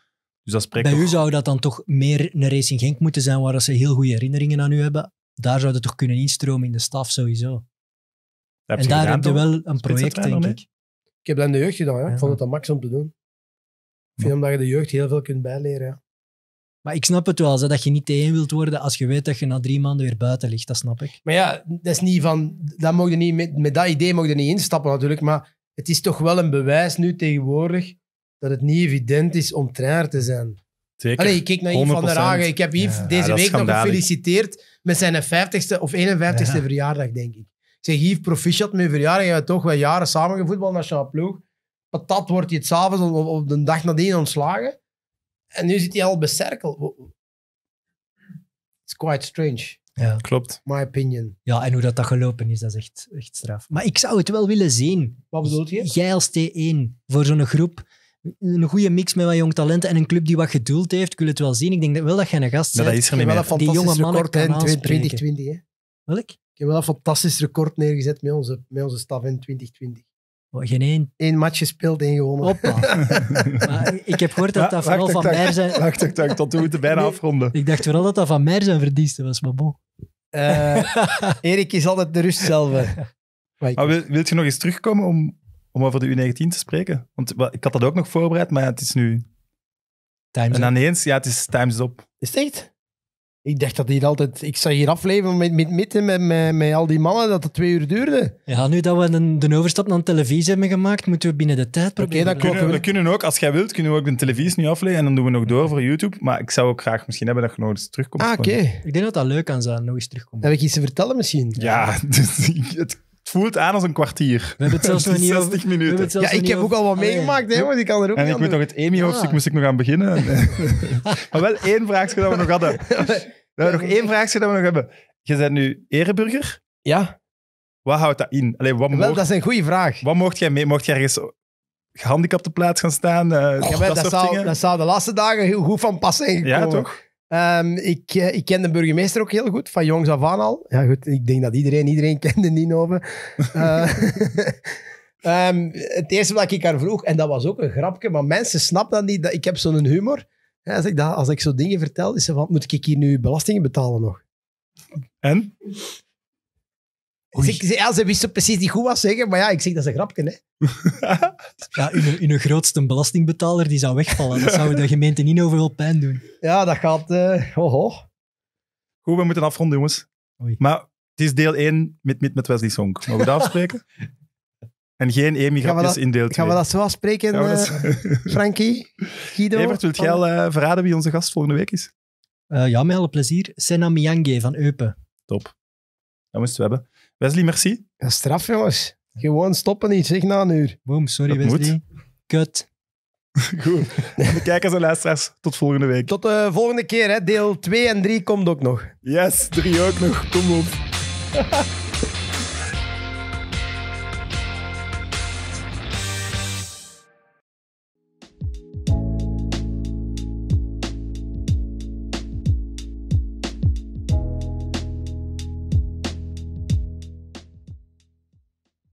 Dus dat spreekt Bij u zou dat dan toch meer een Racing Genk moeten zijn waar ze heel goede herinneringen aan u hebben. Daar zou dat toch kunnen instromen in de staf sowieso en daar heb je wel een project, denk ik. Ik heb dat in de jeugd gedaan. Ja. Ik vond het dan max om te doen. Ik vind omdat je de jeugd heel veel kunt bijleren. Ja. Maar ik snap het wel, hè, dat je niet één wilt worden als je weet dat je na drie maanden weer buiten ligt. Dat snap ik. Maar ja, dat is niet van... Dat mocht je niet, met, met dat idee mocht je niet instappen natuurlijk. Maar het is toch wel een bewijs nu tegenwoordig dat het niet evident is om trainer te zijn. Zeker. Allee, ik keek naar Yves van der Hagen. Ik heb Yves deze week nog gefeliciteerd met zijn 50ste of 51ste verjaardag, denk ik zeg, hier proficiat met verjaardag. Je hebt toch wel jaren samen gevoetbald, naar ploeg. Patat wordt hij het s'avonds op de dag nadien ontslagen. En nu zit hij al becerkeld. It's quite strange. Ja. Klopt. My opinion. Ja, en hoe dat, dat gelopen is, dat is echt, echt straf. Maar ik zou het wel willen zien. Wat bedoelt je? Jij als T1 voor zo'n groep. Een goede mix met wat jong talenten en een club die wat geduld heeft. kun wil het wel zien. Ik denk dat wel dat jij een gast bent. dat is er niet Die jonge mannen record, 2020, hè? Welk? hebben een fantastisch record neergezet met onze, met onze staf in 2020. Oh, geen één. Eén match gespeeld, één gewonnen. Hoppa. maar ik heb gehoord dat dat vooral van mij zijn... Wacht, wacht, wacht, tot we moeten bijna afronden. Ik dacht vooral dat dat van mij zijn verdienste was, maar bon. Eh, Erik is altijd de rust zelf. Maar wil, wilt je nog eens terugkomen om, om over de U19 te spreken? Want ik had dat ook nog voorbereid, maar het is nu... Time's en ineens, ja, het is time's up. Is het ik dacht dat hier altijd... Ik zou hier afleveren met, met, met, met, met, met al die mannen, dat het twee uur duurde. Ja, nu dat we een, de overstap naar televisie hebben gemaakt, moeten we binnen de tijd proberen. Oké, okay, dat kunnen, we kunnen ook, als jij wilt, kunnen we ook de televisie nu afleveren en dan doen we nog door voor YouTube. Maar ik zou ook graag misschien hebben dat je nog eens terugkomt. Ah, oké. Ik denk dat dat leuk kan zijn, nog eens terugkomen. Heb ik iets te vertellen misschien? Ja, dus, het het voelt aan als een kwartier. We hebben zelfs nog 60 minuten. Ja, ik heb ook al wat ah, meegemaakt, oh, hè, want ik kan er ook En ik moet nog het emi hoofdstuk moest ik nog aan beginnen. maar wel één vraagje dat we nog hadden. We hebben nog één vraagje dat we nog hebben. Je bent nu ereburger. Ja. Wat houdt dat in? Allee, wat wel, mocht, dat is een goede vraag. Wat mocht jij mee? Mocht jij ergens gehandicapte plaats gaan staan? Eh, dat, dat, zou, dat, de laatste dagen heel goed van passen. zijn Ja, toch? Ehm, ik, eh, ik ken de burgemeester ook heel goed, van jongs af aan al. Ja, goed, ik denk dat iedereen, iedereen kende Ninove. Uh, eh, ehm, het eerste wat ik haar vroeg, en dat was ook een grapje, maar mensen snappen dat niet, dat ik heb zo'n humor. Ja, als, ik dat, als ik zo dingen vertel, is ze van, moet ik hier nu belastingen betalen nog? En? Ze, wisten precies niet goed wat zeggen, maar ja, ik zeg dat ze een grapje. Hè. ja, in hun grootste belastingbetaler die zou wegvallen. Dat zou de gemeente niet overal pijn doen. Ja, dat gaat. Uh, Goed, we moeten afronden, jongens. Maar het is deel 1 met, met, met Wesley Song. Mogen we dat afspreken? en geen emigrantjes in deel 2. Gaan we dat eh, zo afspreken, Franky, Frankie? Guido? Evert, wilt jij al eh, verraden wie onze gast volgende week is? ja, met alle plezier. Sena Miyange van Eupen. Top. Dat moesten we hebben. Wesley, merci. straf, jongens. Gewoon stoppen niet, zeg na een uur. Boom, sorry Wesley. Kut. Goed. kijkers en luisteraars, tot volgende week. Tot de eh, volgende keer, hè. deel 2 en 3 komt ook nog. Yes, 3 ook nog. Kom op.